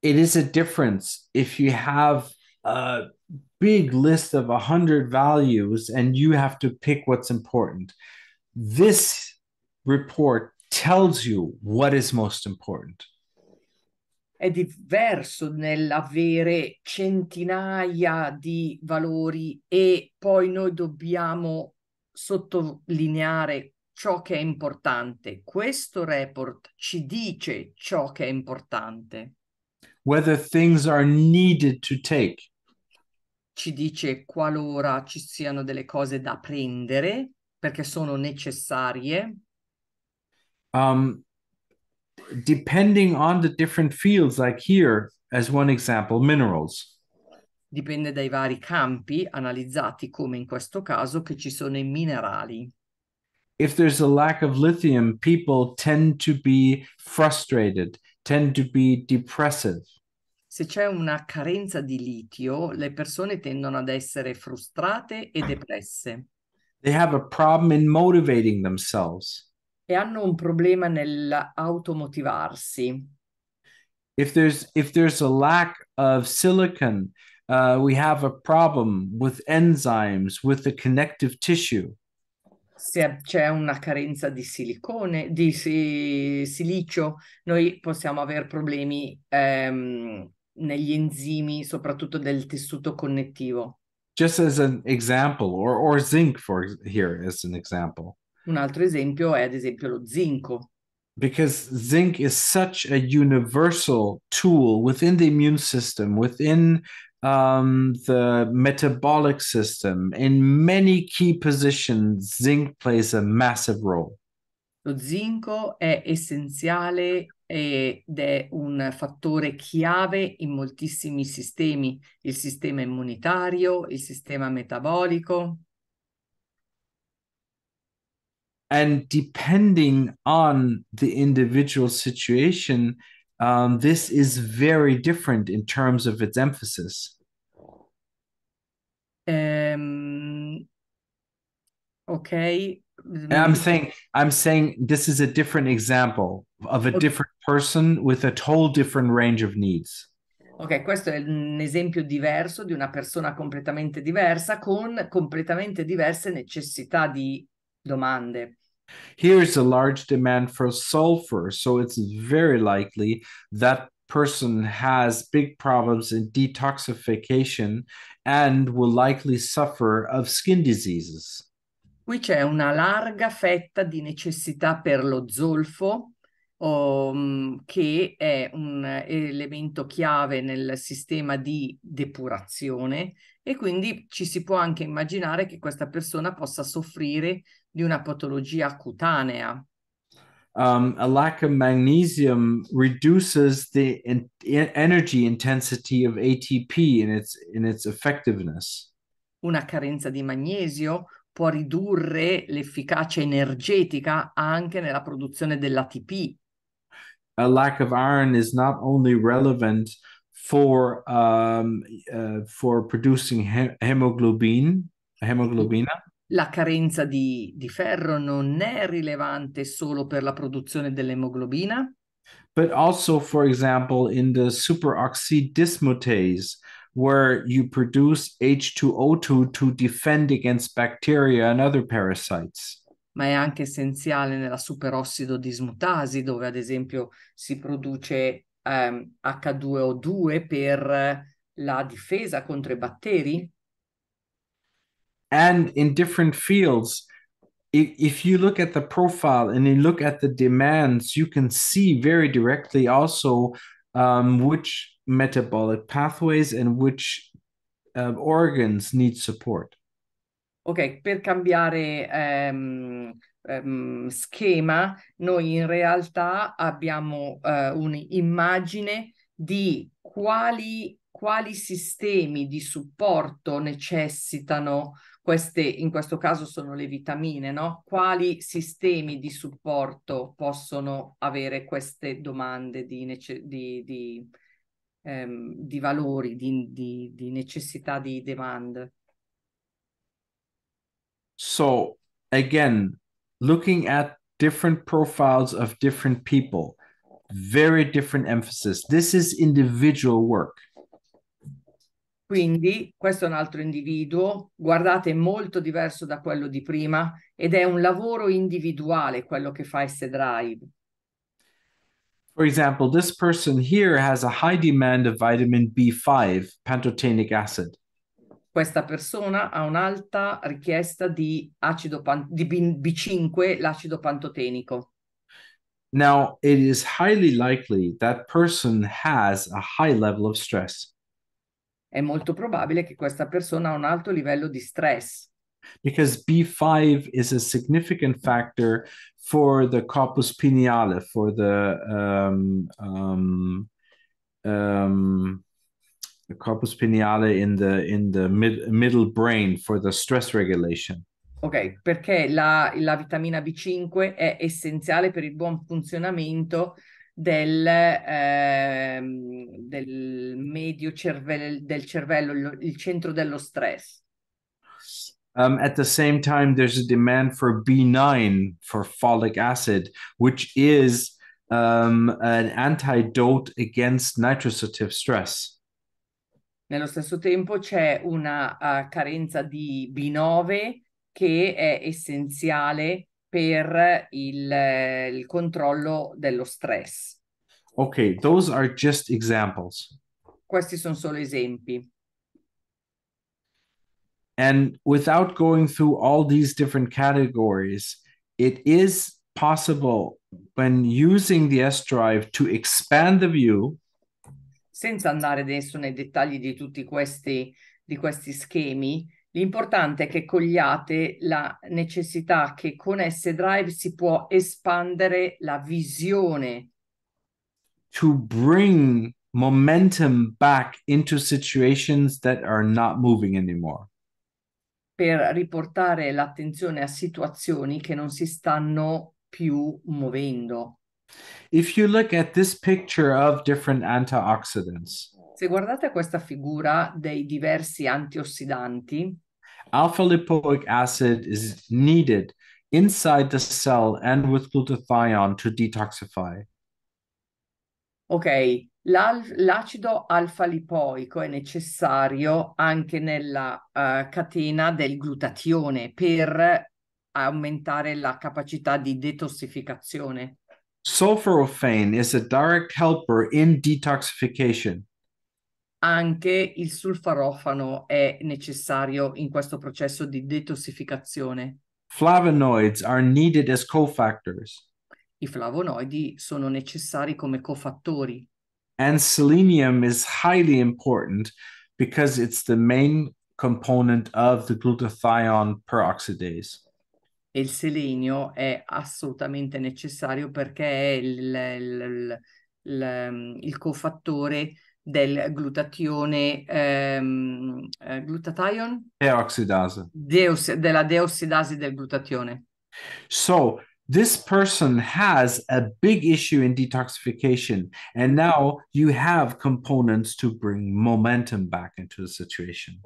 it is a difference if you have a big list of 100 values and you have to pick what's important. This report tells you what is most important.
È diverso nell'avere centinaia di valori e poi noi dobbiamo sottolineare ciò che è importante. Questo report ci dice ciò che è importante.
whether things are needed to take.
Ci dice qualora ci siano delle cose da prendere perché sono necessarie.
Um, depending on the different fields, like here, as one example, minerals.
Dipende dai vari campi analizzati, come in questo caso che ci sono i minerali.
If there's a lack of lithium, people tend to be frustrated. tend to be depressive.
Se c'è una carenza di litio, le persone tendono ad essere frustrate e depresse.
They have a problem in motivating themselves.
E hanno un problema nell'automotivarsi.
If there's if there's a lack of silicon, uh, we have a problem with enzymes, with the connective tissue.
se c'è una carenza di silicone, di si, silicio, noi possiamo avere problemi ehm, negli enzimi, soprattutto del tessuto connettivo.
Just as an example, or, or zinc for here as an example.
Un altro esempio è ad esempio lo zinco.
Because zinc is such a universal tool within the immune system, within um, the metabolic system. In many key positions, zinc plays a massive role.
Lo zinco è essenziale eh, ed è un fattore chiave in moltissimi sistemi, il sistema immunitario, il sistema metabolico.
And depending on the individual situation, um, this is very different in terms of its emphasis.
Um, okay. And I'm saying
I'm saying this is a different example of a okay. different person with a whole different range of needs.
Ok, questo è un esempio diverso di una persona completamente diversa con completamente diverse necessità di domande.
Here is a large demand for sulfur, so it's very likely that person has big problems in detoxification and will likely suffer of skin diseases.
Qui c'è una larga fetta di necessità per lo zolfo, um, che è un elemento chiave nel sistema di depurazione e quindi ci si può anche immaginare che questa persona possa soffrire di una patologia cutanea.
Um, a lack of magnesium reduces the in- energy intensity of ATP in its, in its effectiveness.
Una carenza di magnesio può ridurre l'efficacia energetica anche nella produzione dell'ATP.
A lack of iron is not only relevant for, um, uh, for producing he- hemoglobin, hemoglobina.
La carenza di, di ferro non è rilevante solo per la produzione dell'emoglobina?
But also, for example, in the superoxide where you produce H2O2 to defend against bacteria and other parasites.
ma è anche essenziale nella superossido dove ad esempio si produce um, ehm, H2O2 per la difesa contro i batteri?
and in different fields if you look at the profile and you look at the demands you can see very directly also um, which metabolic pathways and which uh, organs need support
ok per cambiare um, schema noi in realtà abbiamo uh, un'immagine di quali, quali sistemi di supporto necessitano queste in questo caso sono le vitamine, no? Quali sistemi di supporto possono avere queste domande di, nece- di, di, ehm, di valori, di, necessità di demand?
So, again, looking at different profiles of different people, very different emphasis. This is individual work.
Quindi questo è un altro individuo, guardate, molto diverso da quello di prima ed è un lavoro individuale quello che fa S-Drive.
For example, this person here has a high demand of vitamin B5, pantothenic acid.
Questa persona ha un'alta richiesta di acido pan- di B5, l'acido pantotenico.
Now, it is highly likely that person has a high level of stress
è molto probabile che questa persona ha un alto livello di stress.
Because B5 is a significant factor for the corpus pineale, for the, um, um, um, the corpus pineale in the, in the mid, middle brain, for the stress regulation.
Ok, perché la, la vitamina B5 è essenziale per il buon funzionamento del, eh, del medio cervello, del cervello, il centro dello stress.
Um, at the same time, there's a demand for B9, for folic acid, which is um, an antidote against nitrosative stress.
Nello stesso tempo c'è una uh, carenza di B9 che è essenziale per il, il controllo dello stress.
Ok, those are just examples.
Questi sono solo esempi.
And without going through all these different categories, it is possible when using the S drive to expand the view.
Senza andare adesso nei dettagli di tutti questi, di questi schemi, L'importante è che cogliate la necessità che con S-Drive si può espandere la visione.
To bring momentum back into situations that are not moving anymore.
Per riportare l'attenzione a situazioni che non si stanno più muovendo.
If you look at this picture of different antioxidants.
Se guardate questa figura dei diversi antiossidanti.
Alpha lipoic acid is needed inside the cell and with glutathione to detoxify.
Ok, l'acido alfa-lipoico è necessario anche nella uh, catena del glutatione per aumentare la capacità di detossificazione.
Sulforaphane is a direct helper in detoxification.
anche il sulfarofano è necessario in questo processo di detossificazione.
Flavonoids are needed as cofactors.
I flavonoidi sono necessari come cofattori.
And selenium is highly important because it's the main component of the glutathione peroxidase.
E il selenio è assolutamente necessario perché è il, il, il, il cofattore del glutatione ehm, eh, glutathione?
Deoxidase.
Deos, della deossidase del glutatione.
So, this person has a big issue in detoxification and now you have components to bring momentum back into the situation.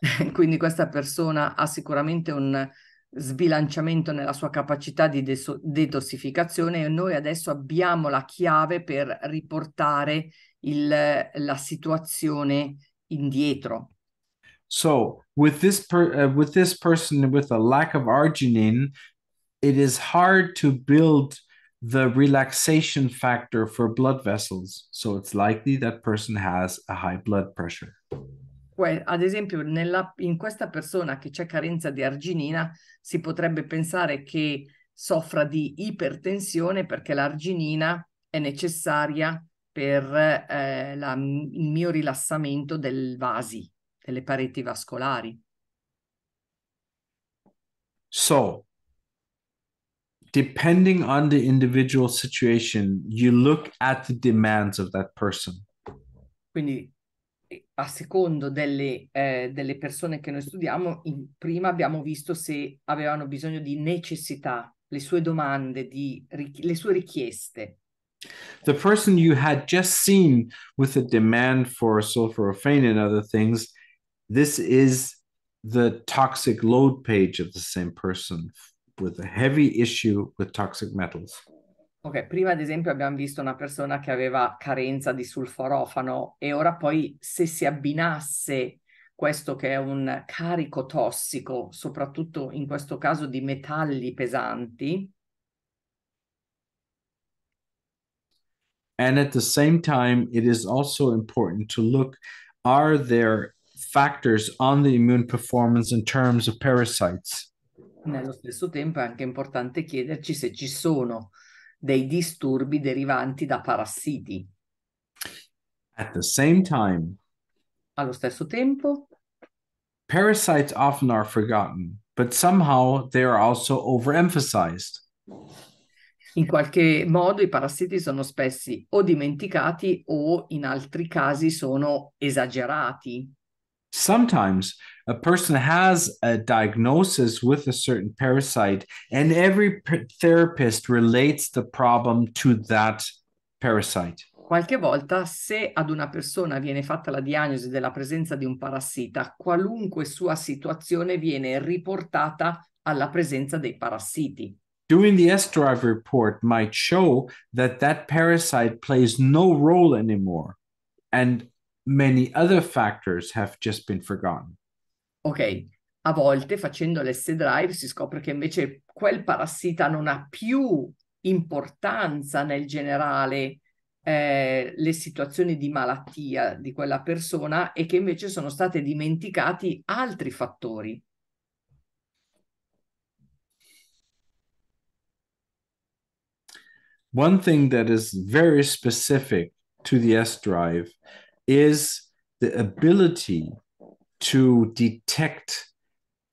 Quindi questa persona ha sicuramente un sbilanciamento nella sua capacità di detossificazione e noi adesso abbiamo la chiave per riportare il, la situazione indietro.
So, with this per, uh, with this person with a lack of arginine, it is hard to build the relaxation factor for blood vessels. So it's likely that person has a high blood pressure.
ad esempio, nella, in questa persona che c'è carenza di arginina, si potrebbe pensare che soffra di ipertensione perché l'arginina è necessaria per eh, la, il mio rilassamento del vasi, delle pareti vascolari.
So, depending on the individual situation, you look at the demands of that person.
Quindi a secondo delle, eh, delle persone che noi studiamo, in, prima abbiamo visto se avevano bisogno di necessità, le sue domande, di, le sue richieste.
The person you had just seen with a demand for sulforaphane and other things, this is the toxic load page of the same person with a heavy issue with toxic metals.
Ok, prima ad esempio abbiamo visto una persona che aveva carenza di sulforofano e ora poi se si abbinasse questo che è un carico tossico, soprattutto in questo caso di metalli pesanti,
And at the same time, it is also important to look are there factors on the immune performance in terms of parasites?
Nello stesso tempo è anche importante chiederci se ci sono dei disturbi derivanti da parassiti.
At the same time,
allo stesso tempo,
parasites often are forgotten, but somehow they are also overemphasized.
In qualche modo i parassiti sono spessi o dimenticati o in altri casi sono esagerati.
Sometimes a person has a diagnosis with a certain parasite and every therapist relates the problem to that parasite.
Qualche volta, se ad una persona viene fatta la diagnosi della presenza di un parassita, qualunque sua situazione viene riportata alla presenza dei parassiti.
Doing the S drive report might show that that parasite plays no role anymore, and many other factors have just been forgotten.
Ok, a volte facendo l'S drive si scopre che invece quel parassita non ha più importanza nel generale eh, le situazioni di malattia di quella persona e che invece sono stati dimenticati altri fattori.
one thing that is very specific to the S drive is the ability to detect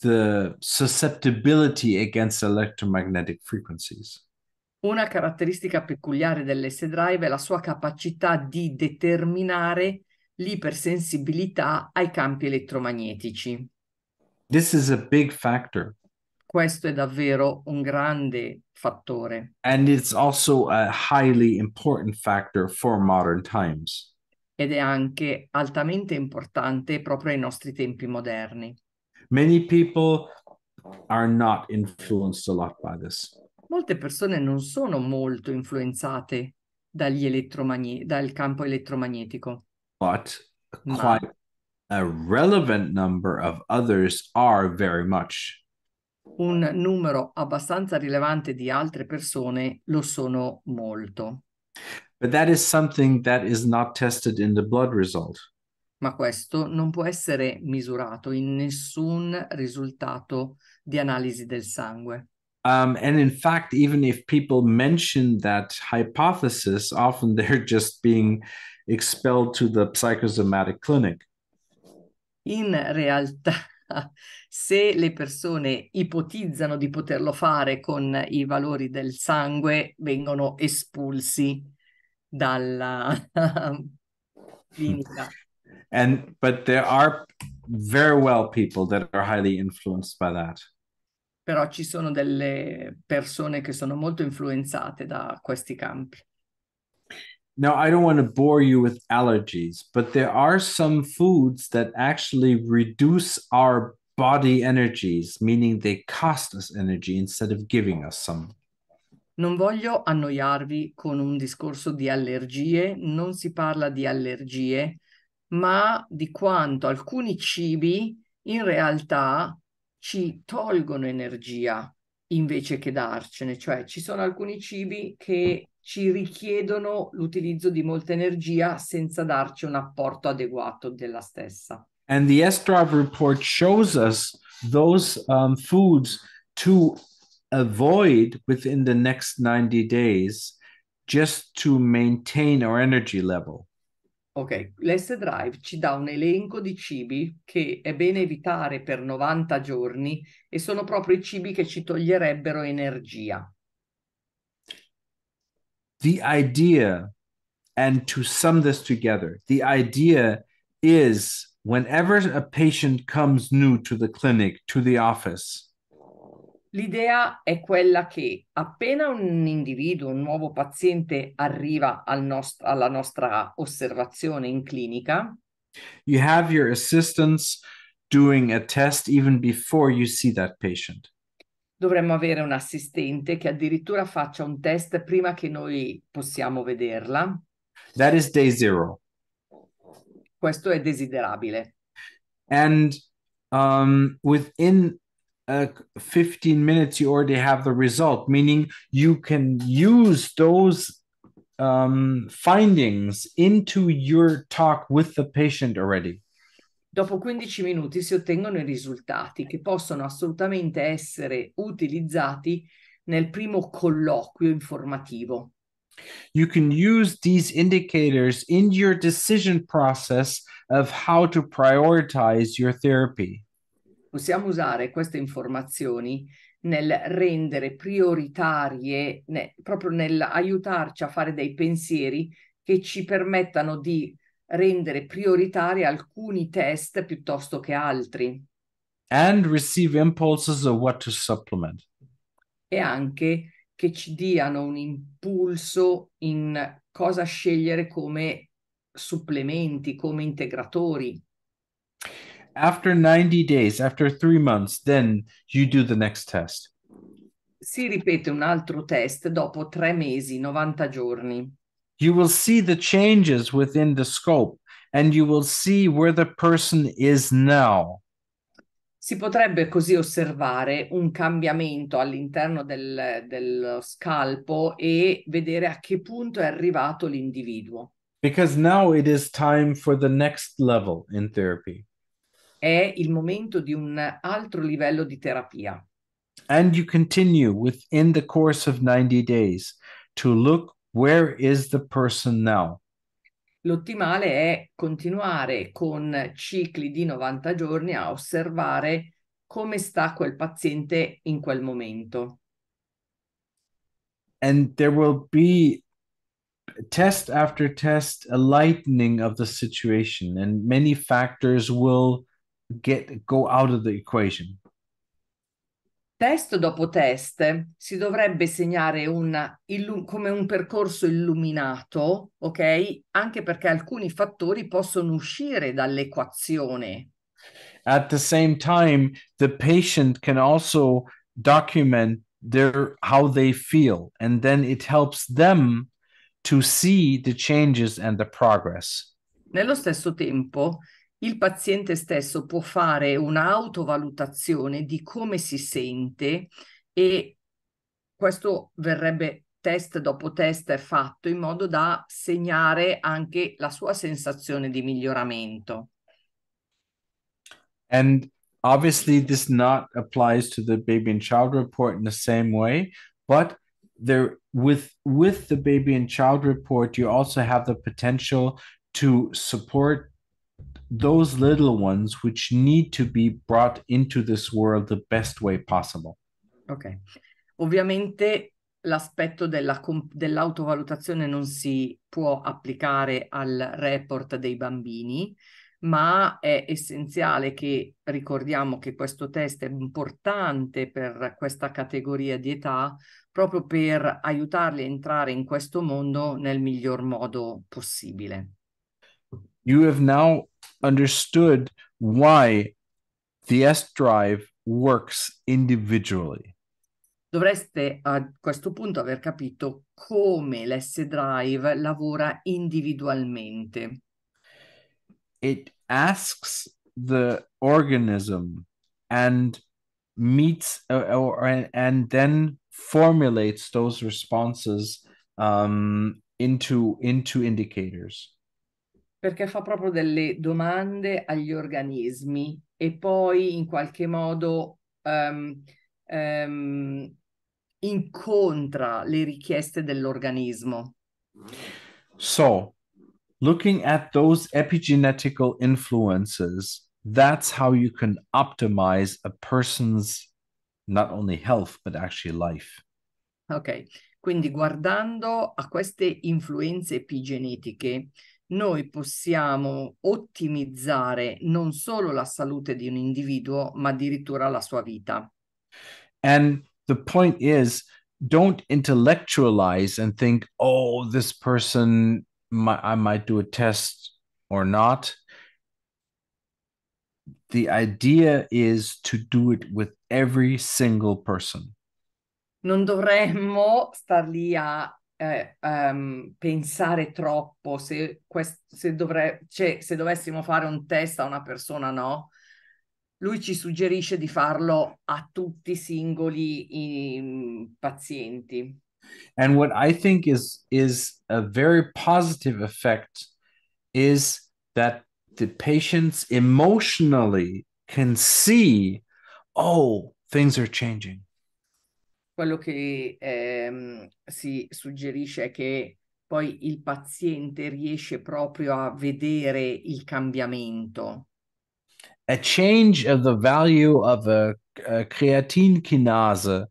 the susceptibility against electromagnetic frequencies.
Una caratteristica peculiare dell'S drive è la sua capacità di determinare l'ipersensibilità ai campi elettromagnetici.
This is a big factor.
questo è davvero un grande fattore.
And it's also a highly important factor for modern times.
Ed è anche altamente importante proprio ai nostri tempi moderni.
Many people are not influenced a lot by this.
Molte persone non sono molto influenzate dagli elettromagne- dal campo elettromagnetico. But quite Ma...
a relevant number of others are very
much un numero abbastanza rilevante di altre persone lo sono molto.
But that is something that is not tested in the blood result.
Ma questo non può essere misurato in nessun risultato di analisi del sangue.
Um, and in fact, even if people mention that hypothesis, often they're just being expelled to the psychosomatic clinic.
In realtà, se le persone ipotizzano di poterlo fare con i valori del sangue, vengono espulsi dalla clinica.
And but there are very well people that are highly influenced by that.
Però ci sono delle persone che sono molto influenzate da questi campi.
Now, I don't want to bore you with allergies, but there are some foods that actually reduce our body energies, meaning they cost us energy instead of giving us some.
Non voglio annoiarvi con un discorso di allergie, non si parla di allergie, ma di quanto alcuni cibi in realtà ci tolgono energia invece che darcene, cioè ci sono alcuni cibi che ci richiedono l'utilizzo di molta energia senza darci un apporto adeguato della stessa.
And the SDROP report shows us those um, foods to avoid within the next 90 days just to maintain our energy level.
Ok, l'S Drive ci dà un elenco di cibi che è bene evitare per 90 giorni e sono proprio i cibi che ci toglierebbero energia.
The idea, and to sum this together, the idea is whenever a patient comes new to the clinic, to the office,
L'idea è quella che appena un individuo, un nuovo paziente arriva al nost- alla nostra osservazione in clinica,
you have your assistants doing a test even before you see that patient.
Dovremmo avere un assistente che addirittura faccia un test prima che noi possiamo vederla.
That is day zero.
questo è desiderabile.
And um, within uh, 15 minutes, you already have the result, meaning you can use those um, findings into your talk with the patient already.
Dopo 15 minuti si ottengono i risultati che possono assolutamente essere utilizzati nel primo colloquio informativo.
You can use these indicators in your decision process of how to prioritize your therapy.
Possiamo usare queste informazioni nel rendere prioritarie, ne, proprio nell'aiutarci a fare dei pensieri che ci permettano di rendere prioritari alcuni test piuttosto che altri.
And receive impulses of what to supplement.
E anche che ci diano un impulso in cosa scegliere come supplementi, come integratori.
After 90 days, after three months, then you do the next test.
Si ripete un altro test dopo tre mesi, 90 giorni.
You will see the changes within the scope and you will see where the person is now.
Si potrebbe così osservare un cambiamento all'interno del, dello scalpo e vedere a che punto è arrivato l'individuo.
Because now it is time for the next level in therapy.
È il momento di un altro livello di terapia.
And you continue within the course of 90 days to look where is the person now
l'ottimale è continuare con cicli di 90 giorni a osservare come sta quel paziente in quel momento.
And there will be test after test a lightening of the situation and many factors will get go out of the equation.
Test dopo test si dovrebbe segnare un, come un percorso illuminato, ok? Anche perché alcuni fattori possono uscire dall'equazione.
At the same time, the patient can also document their how they feel and then it helps them to see the changes and the progress.
Nello stesso tempo, il paziente stesso può fare un'autovalutazione di come si sente e questo verrebbe test dopo test fatto in modo da segnare anche la sua sensazione di miglioramento.
And obviously this not applies to the baby and child report in the same way, but there with with the baby and child report you also have the potential to support those little ones which need to be brought into this world the best way possible.
Ok. Ovviamente l'aspetto della, dell'autovalutazione non si può applicare al report dei bambini, ma è essenziale che ricordiamo che questo test è importante per questa categoria di età proprio per aiutarli a entrare in questo mondo nel miglior modo possibile.
You have now understood why the S drive works individually.
Dovreste a questo punto aver capito come l'S drive lavora individualmente.
It asks the organism and meets uh, or, or and then formulates those responses um, into into indicators.
perché fa proprio delle domande agli organismi e poi in qualche modo um, um, incontra le richieste dell'organismo.
So, looking at those epigenetical influences, that's how you can optimize a person's not only health but actually life.
Ok, quindi guardando a queste influenze epigenetiche, noi possiamo ottimizzare non solo la salute di un individuo, ma addirittura la sua vita.
And the point is don't intellectualize and think, oh, this person, my, I might do a test or not. The idea is to do it with every single person.
Non dovremmo star lì a eh, um, pensare troppo se, quest- se, dovre- cioè, se dovessimo fare un test a una persona, no? Lui ci suggerisce di farlo a tutti i singoli i, mhmm, pazienti.
And what I think is, is a very positive effect is that the patients emotionally can see, oh, things are changing
quello che ehm, si suggerisce è che poi il paziente riesce proprio a vedere il cambiamento.
A change of the value of a, a creatine kinase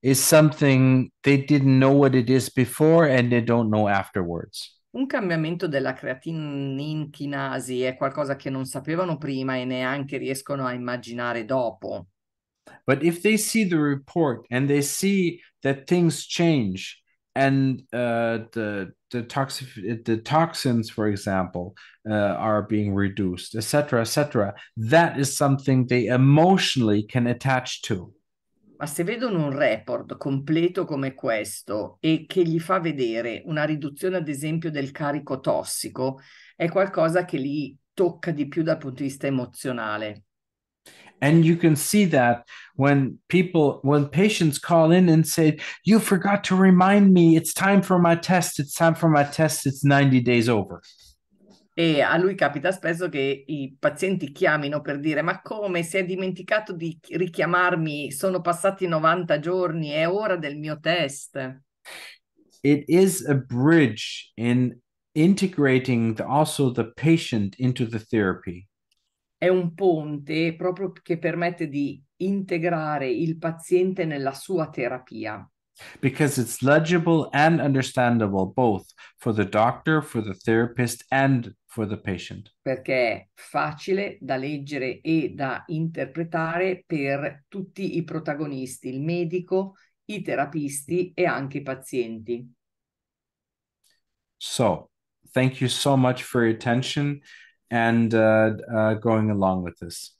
is something they didn't know what it is before and they don't know afterwards.
Un cambiamento della creatinin chinasi è qualcosa che non sapevano prima e neanche riescono a immaginare dopo.
But if they see the report and they see that things change and uh, the the toxic the toxins, for example, uh, are being reduced, etc., etc., that is something they emotionally can attach to.
Ma se vedono un report completo come questo e che gli fa vedere una riduzione, ad esempio, del carico tossico, è qualcosa che li tocca di più dal punto di vista emozionale
and you can see that when people when patients call in and say you forgot to remind me it's time for my test it's time for my test it's 90 days over
E a lui capita spesso che i pazienti chiamino per dire: Ma come si è dimenticato di richiamarmi? Sono passati 90 giorni, è ora del mio test.
It is a bridge in integrating the, also the patient into the therapy.
è un ponte proprio che permette di integrare il paziente nella sua terapia.
Because it's legible and understandable both for the doctor, for the therapist and for the patient.
Perché è facile da leggere e da interpretare per tutti i protagonisti, il medico, i terapisti e anche i pazienti.
So, thank you so much for your attention and uh, uh, going along with this.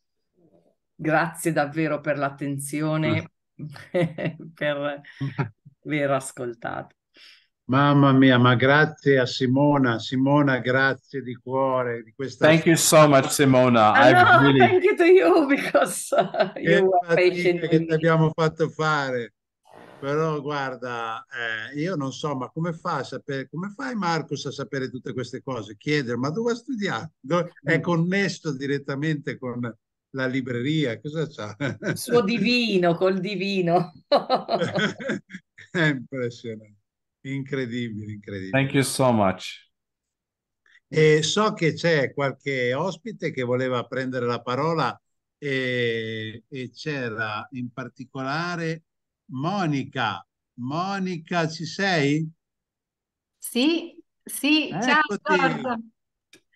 Grazie davvero per l'attenzione, mm. per aver ascoltato.
Mamma mia, ma grazie a Simona. Simona, grazie di cuore di questa... Thank you so much, Simona. Ah, I no, really... thank you to you because uh, you were patient. Che ti abbiamo fatto fare. Però guarda, eh, io non so, ma come, fa a sapere, come fai Marcus a sapere tutte queste cose? Chiedere, ma dove ha studiato? è mm. connesso direttamente con la libreria, cosa c'ha? Il suo
divino,
col divino. è impressionante, incredibile, incredibile. Thank you so much. E so che c'è qualche ospite che voleva prendere la parola e, e c'era in particolare Monica. Monica, ci sei?
Sì, sì, Eccoti. ciao Giorgio.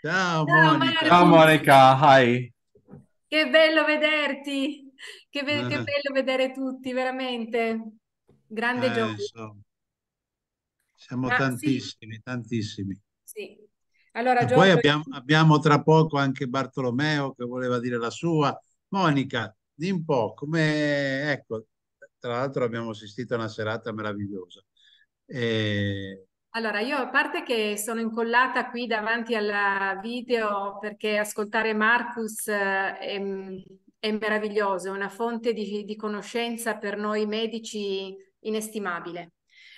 Ciao, ciao Monica. Ciao
Monica, hi.
Che bello vederti, che, be eh. che bello vedere tutti, veramente. Grande eh, gioco. So.
Siamo ah, tantissimi, sì. tantissimi.
Sì. Allora, Giorgio... Poi abbiamo,
abbiamo tra poco anche Bartolomeo che voleva dire la sua. Monica, di un po' come ecco, tra l'altro abbiamo assistito a una serata meravigliosa. E...
Allora, io a parte che sono incollata qui davanti al video perché ascoltare Marcus eh, è, è meraviglioso, è una fonte di, di conoscenza per noi medici inestimabile.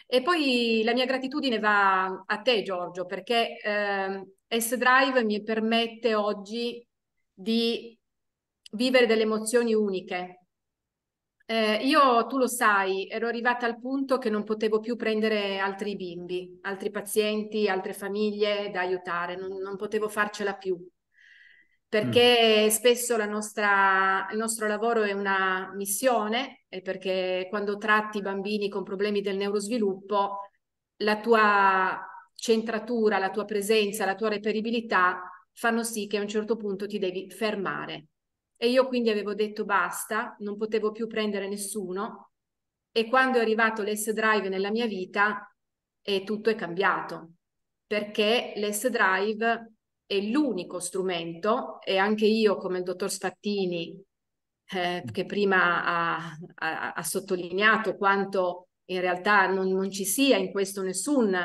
E poi la mia gratitudine va a te, Giorgio, perché eh, S-Drive mi permette oggi di vivere delle emozioni uniche, eh, io, tu lo sai, ero arrivata al punto che non potevo più prendere altri bimbi, altri pazienti, altre famiglie da aiutare, non, non potevo farcela più, perché mm. spesso nostra, il nostro lavoro è una missione e perché quando tratti bambini con problemi del neurosviluppo, la tua centratura, la tua presenza, la tua reperibilità fanno sì che a un certo punto ti devi fermare e io quindi avevo detto basta, non potevo più prendere nessuno. E quando è arrivato l'S-Drive nella mia vita, eh, tutto è cambiato, perché l'S-Drive è l'unico strumento, e anche io come il dottor Sfattini, eh, mm. che prima ha, ha, ha, sottolineato quanto in realtà non, non ci sia in questo nessun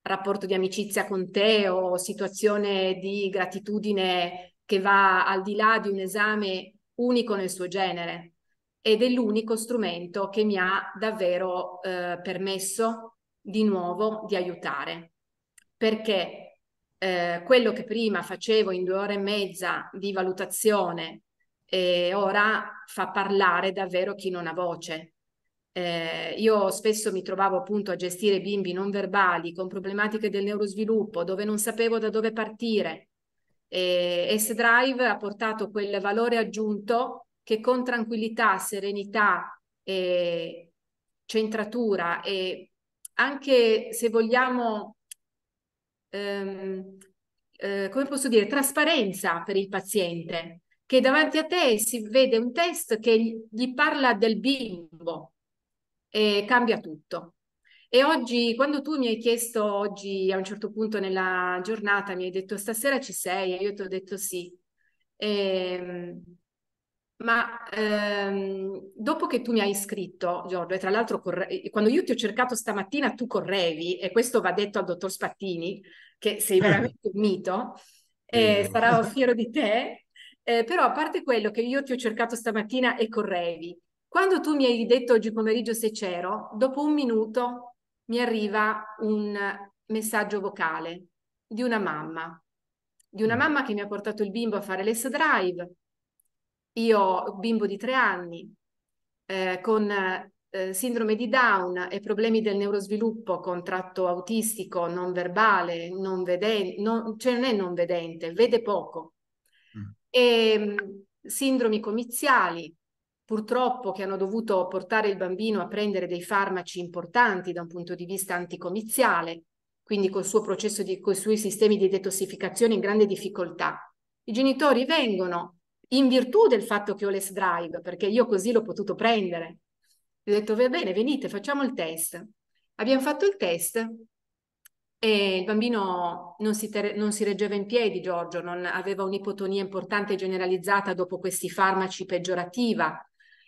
rapporto di amicizia con te o situazione di gratitudine che va al di là di un esame unico nel suo genere ed è l'unico strumento che mi ha davvero eh, permesso di nuovo di aiutare. Perché eh, quello che prima facevo in due ore e mezza di valutazione e ora fa parlare davvero chi non ha voce. Eh, io spesso mi trovavo appunto a gestire bimbi non verbali con problematiche del neurosviluppo dove non sapevo da dove partire e S-Drive ha portato quel valore aggiunto che con tranquillità, serenità, e centratura e anche se vogliamo, ehm, eh, come posso dire, trasparenza per il paziente, che davanti a te si vede un test che gli parla del bimbo e cambia tutto. E oggi, quando tu mi hai chiesto oggi a un certo punto nella giornata, mi hai detto stasera ci sei e io ti ho detto sì. E, ehm, ma ehm, dopo che tu mi hai scritto, Giorgio, e tra l'altro corre- quando io ti ho cercato stamattina tu correvi, e questo va detto al dottor Spattini, che sei eh. veramente un mito, eh, eh, sarò fiero di te, eh, però a parte quello che io ti ho cercato stamattina e correvi, quando tu mi hai detto oggi pomeriggio se c'ero, dopo un minuto mi arriva un messaggio vocale di una mamma, di una mm. mamma che mi ha portato il bimbo a fare l'S Drive. Io ho un bimbo di tre anni eh, con eh, sindrome di Down e problemi del neurosviluppo con tratto autistico, non verbale, non vedente, non, cioè non è non vedente, vede poco. Mm. E, ehm, sindromi comiziali, purtroppo che hanno dovuto portare il bambino a prendere dei farmaci importanti da un punto di vista anticomiziale, quindi col suo processo di, con i suoi sistemi di detossificazione in grande difficoltà. I genitori vengono in virtù del fatto che ho l'ES drive, perché io così l'ho potuto prendere. Gli ho detto, va bene, venite, facciamo il test. Abbiamo fatto il test e il bambino non si, ter- non si reggeva in piedi, Giorgio, non aveva un'ipotonia importante generalizzata dopo questi farmaci peggiorativa,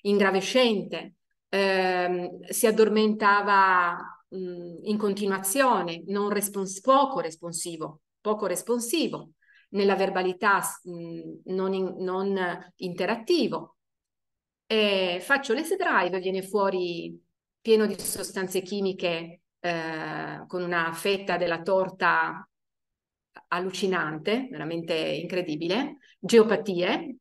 ingravescente, ehm, si addormentava mh, in continuazione, respons- poco responsivo, poco responsivo, nella verbalità mh, non, in, non, interattivo. E faccio l'S drive, viene fuori pieno di sostanze chimiche eh, con una fetta della torta allucinante, veramente incredibile, geopatie,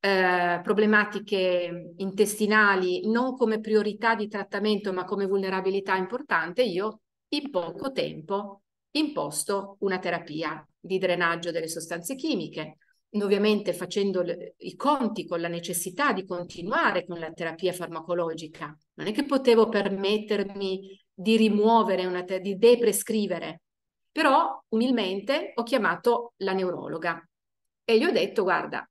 eh, problematiche intestinali non come priorità di trattamento ma come vulnerabilità importante, io in poco tempo imposto una terapia di drenaggio delle sostanze chimiche, ovviamente facendo le, i conti con la necessità di continuare con la terapia farmacologica. Non è che potevo permettermi di rimuovere, una te- di deprescrivere, però umilmente ho chiamato la neurologa e gli ho detto, guarda,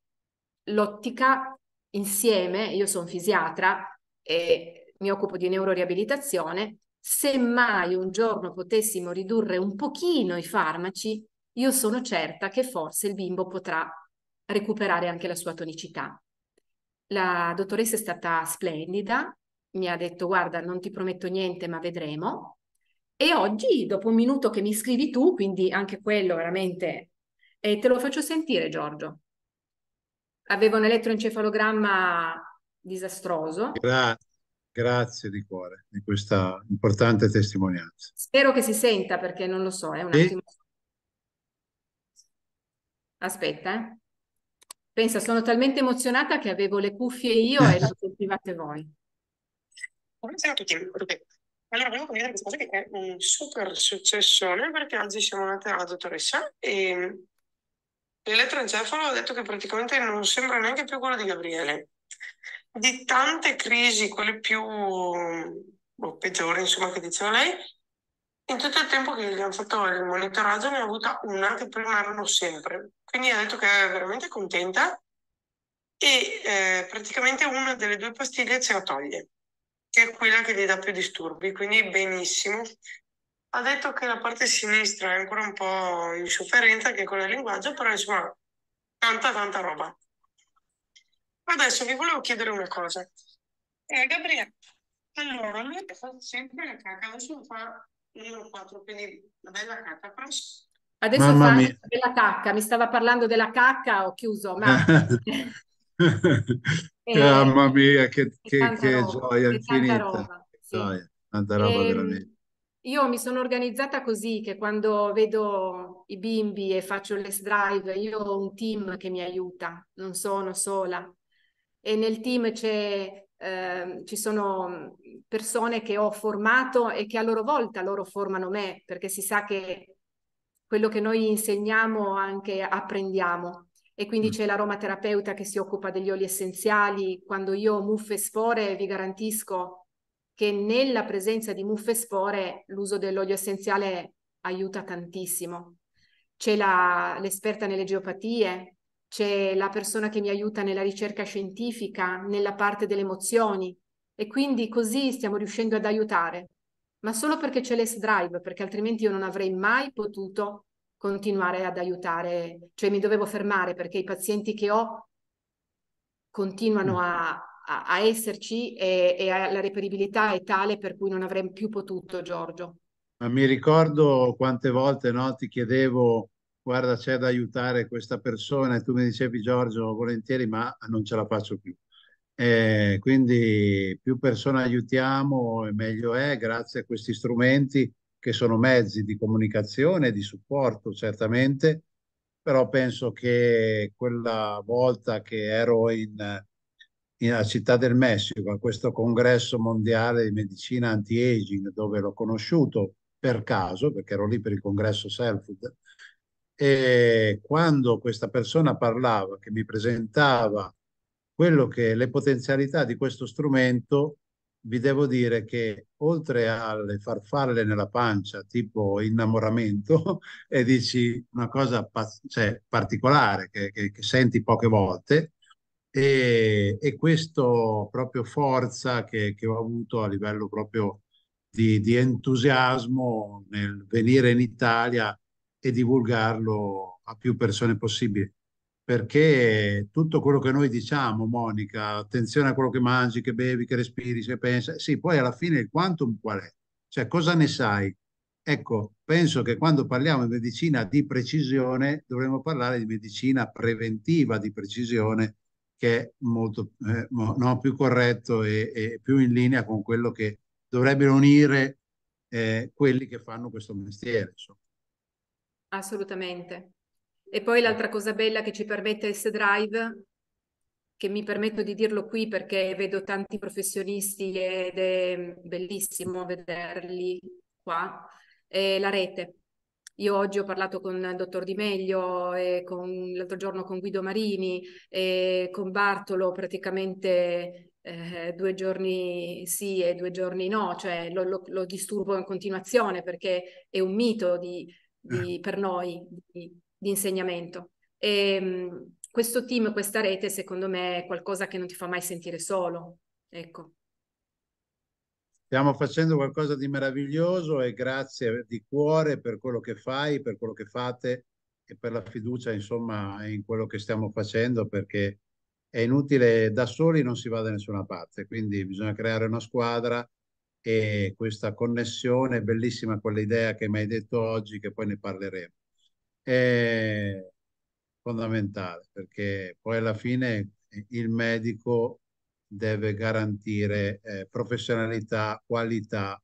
l'ottica insieme, io sono fisiatra e mi occupo di neuroriabilitazione, se mai un giorno potessimo ridurre un pochino i farmaci, io sono certa che forse il bimbo potrà recuperare anche la sua tonicità. La dottoressa è stata splendida, mi ha detto guarda non ti prometto niente ma vedremo e oggi dopo un minuto che mi scrivi tu, quindi anche quello veramente, eh, te lo faccio sentire Giorgio aveva un elettroencefalogramma disastroso.
Gra- grazie di cuore di questa importante testimonianza.
Spero che si senta perché non lo so, è eh, un e... attimo. Aspetta, eh. Pensa, sono talmente emozionata che avevo le cuffie io e le sentivate voi. Buonasera a tutti. Allora, volevo condividere questa cosa che è un super successo. successone perché oggi siamo andati alla dottoressa e ehm, L'elettroencefalo ha detto che praticamente non sembra neanche più quello di Gabriele. Di tante crisi, quelle più boh, peggiori, insomma, che diceva lei, in tutto il tempo che gli hanno fatto il monitoraggio ne ha avuta una che prima erano sempre. Quindi ha detto che è veramente contenta e eh, praticamente una delle due pastiglie ce la toglie, che è quella che gli dà più disturbi, quindi benissimo ha detto che la parte sinistra è ancora un po' in sofferenza anche con il linguaggio, però insomma, tanta tanta roba. Adesso vi volevo chiedere una cosa. Eh, Gabriele, allora, lui fa sempre la cacca, adesso fa 1-4, quindi la bella cacca, però Adesso Mamma fa mia. della cacca, mi stava parlando della cacca, ho chiuso. Ma... e, eh, Mamma
mia, che, che, che roba, gioia infinita. Roba, sì. Gioia, tanta roba e, ehm, veramente.
Io mi sono organizzata così che quando vedo i bimbi e faccio le drive, io ho un team che mi aiuta, non sono sola. E nel team eh, ci sono persone che ho formato e che a loro volta loro formano me, perché si sa che quello che noi insegniamo anche apprendiamo. E quindi mm. c'è l'aromaterapeuta che si occupa degli oli essenziali. Quando io ho muffe e sfore, vi garantisco che nella presenza di muffe spore l'uso dell'olio essenziale aiuta tantissimo. C'è la, l'esperta nelle geopatie, c'è la persona che mi aiuta nella ricerca scientifica, nella parte delle emozioni e quindi così stiamo riuscendo ad aiutare, ma solo perché c'è l'S-Drive, perché altrimenti io non avrei mai potuto continuare ad aiutare, cioè mi dovevo fermare perché i pazienti che ho continuano mm. a, a, esserci e, e la reperibilità è tale per cui non avrei più potuto, Giorgio.
Ma mi ricordo quante volte no, ti chiedevo, guarda, c'è da aiutare questa persona e tu mi dicevi, Giorgio, volentieri, ma non ce la faccio più. Eh, quindi più persone aiutiamo, meglio è, grazie a questi strumenti che sono mezzi di comunicazione, e di supporto certamente, però penso che quella volta che ero in in Città del Messico, a questo congresso mondiale di medicina anti-aging, dove l'ho conosciuto per caso, perché ero lì per il congresso Selfood, e quando questa persona parlava, che mi presentava quello che le potenzialità di questo strumento, vi devo dire che oltre alle farfalle nella pancia, tipo innamoramento, e dici una cosa cioè, particolare che, che, che senti poche volte, e, e questo proprio forza che, che, ho avuto a livello proprio di, di entusiasmo nel venire in Italia e divulgarlo a più persone possibile. perché tutto quello che noi diciamo, Monica, attenzione a quello che mangi, che bevi, che respiri, che pensi, sì, poi alla fine il quantum qual è? Cioè, cosa ne sai? Ecco, penso che quando parliamo di medicina di precisione dovremmo parlare di medicina preventiva di precisione che è molto eh, no, più corretto e, e, più in linea con quello che dovrebbero unire eh, quelli che fanno questo mestiere.
Insomma. Assolutamente. E poi l'altra cosa bella che ci permette S-Drive, che mi permetto di dirlo qui perché vedo tanti professionisti ed è bellissimo vederli qua, è la rete. Io oggi ho parlato con il dottor Di Meglio, con, l'altro giorno con Guido Marini, e con Bartolo praticamente eh, due giorni sì e due giorni no, cioè lo, lo, lo disturbo in continuazione perché è un mito di, di, eh. per noi di, di insegnamento. E, ehm, questo team, questa rete, secondo me è qualcosa che non ti fa mai sentire solo. Ecco.
Stiamo facendo qualcosa di meraviglioso e grazie di cuore per quello che fai, per quello che fate e per la fiducia insomma in quello che stiamo facendo perché è inutile, da soli non si va da nessuna parte, quindi bisogna creare una squadra e questa connessione bellissima con l'idea che mi hai detto oggi, che poi ne parleremo, è fondamentale perché poi alla fine il medico deve garantire eh, professionalità, qualità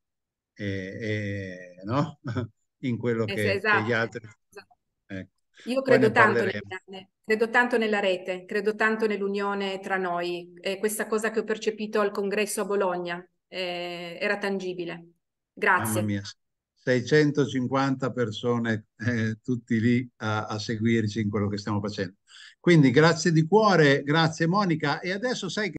e, e, no? in quello che, esatto. che gli esatto, altri... Esatto. Ecco.
Io credo tanto, credo tanto, nella rete, credo tanto nell'unione tra noi. Eh, questa cosa che ho percepito al congresso a Bologna eh, era tangibile. Grazie. Mamma
mia. 650 persone eh, tutti lì a, a, seguirci in quello che stiamo facendo. Quindi grazie di cuore, grazie Monica. E adesso sai che...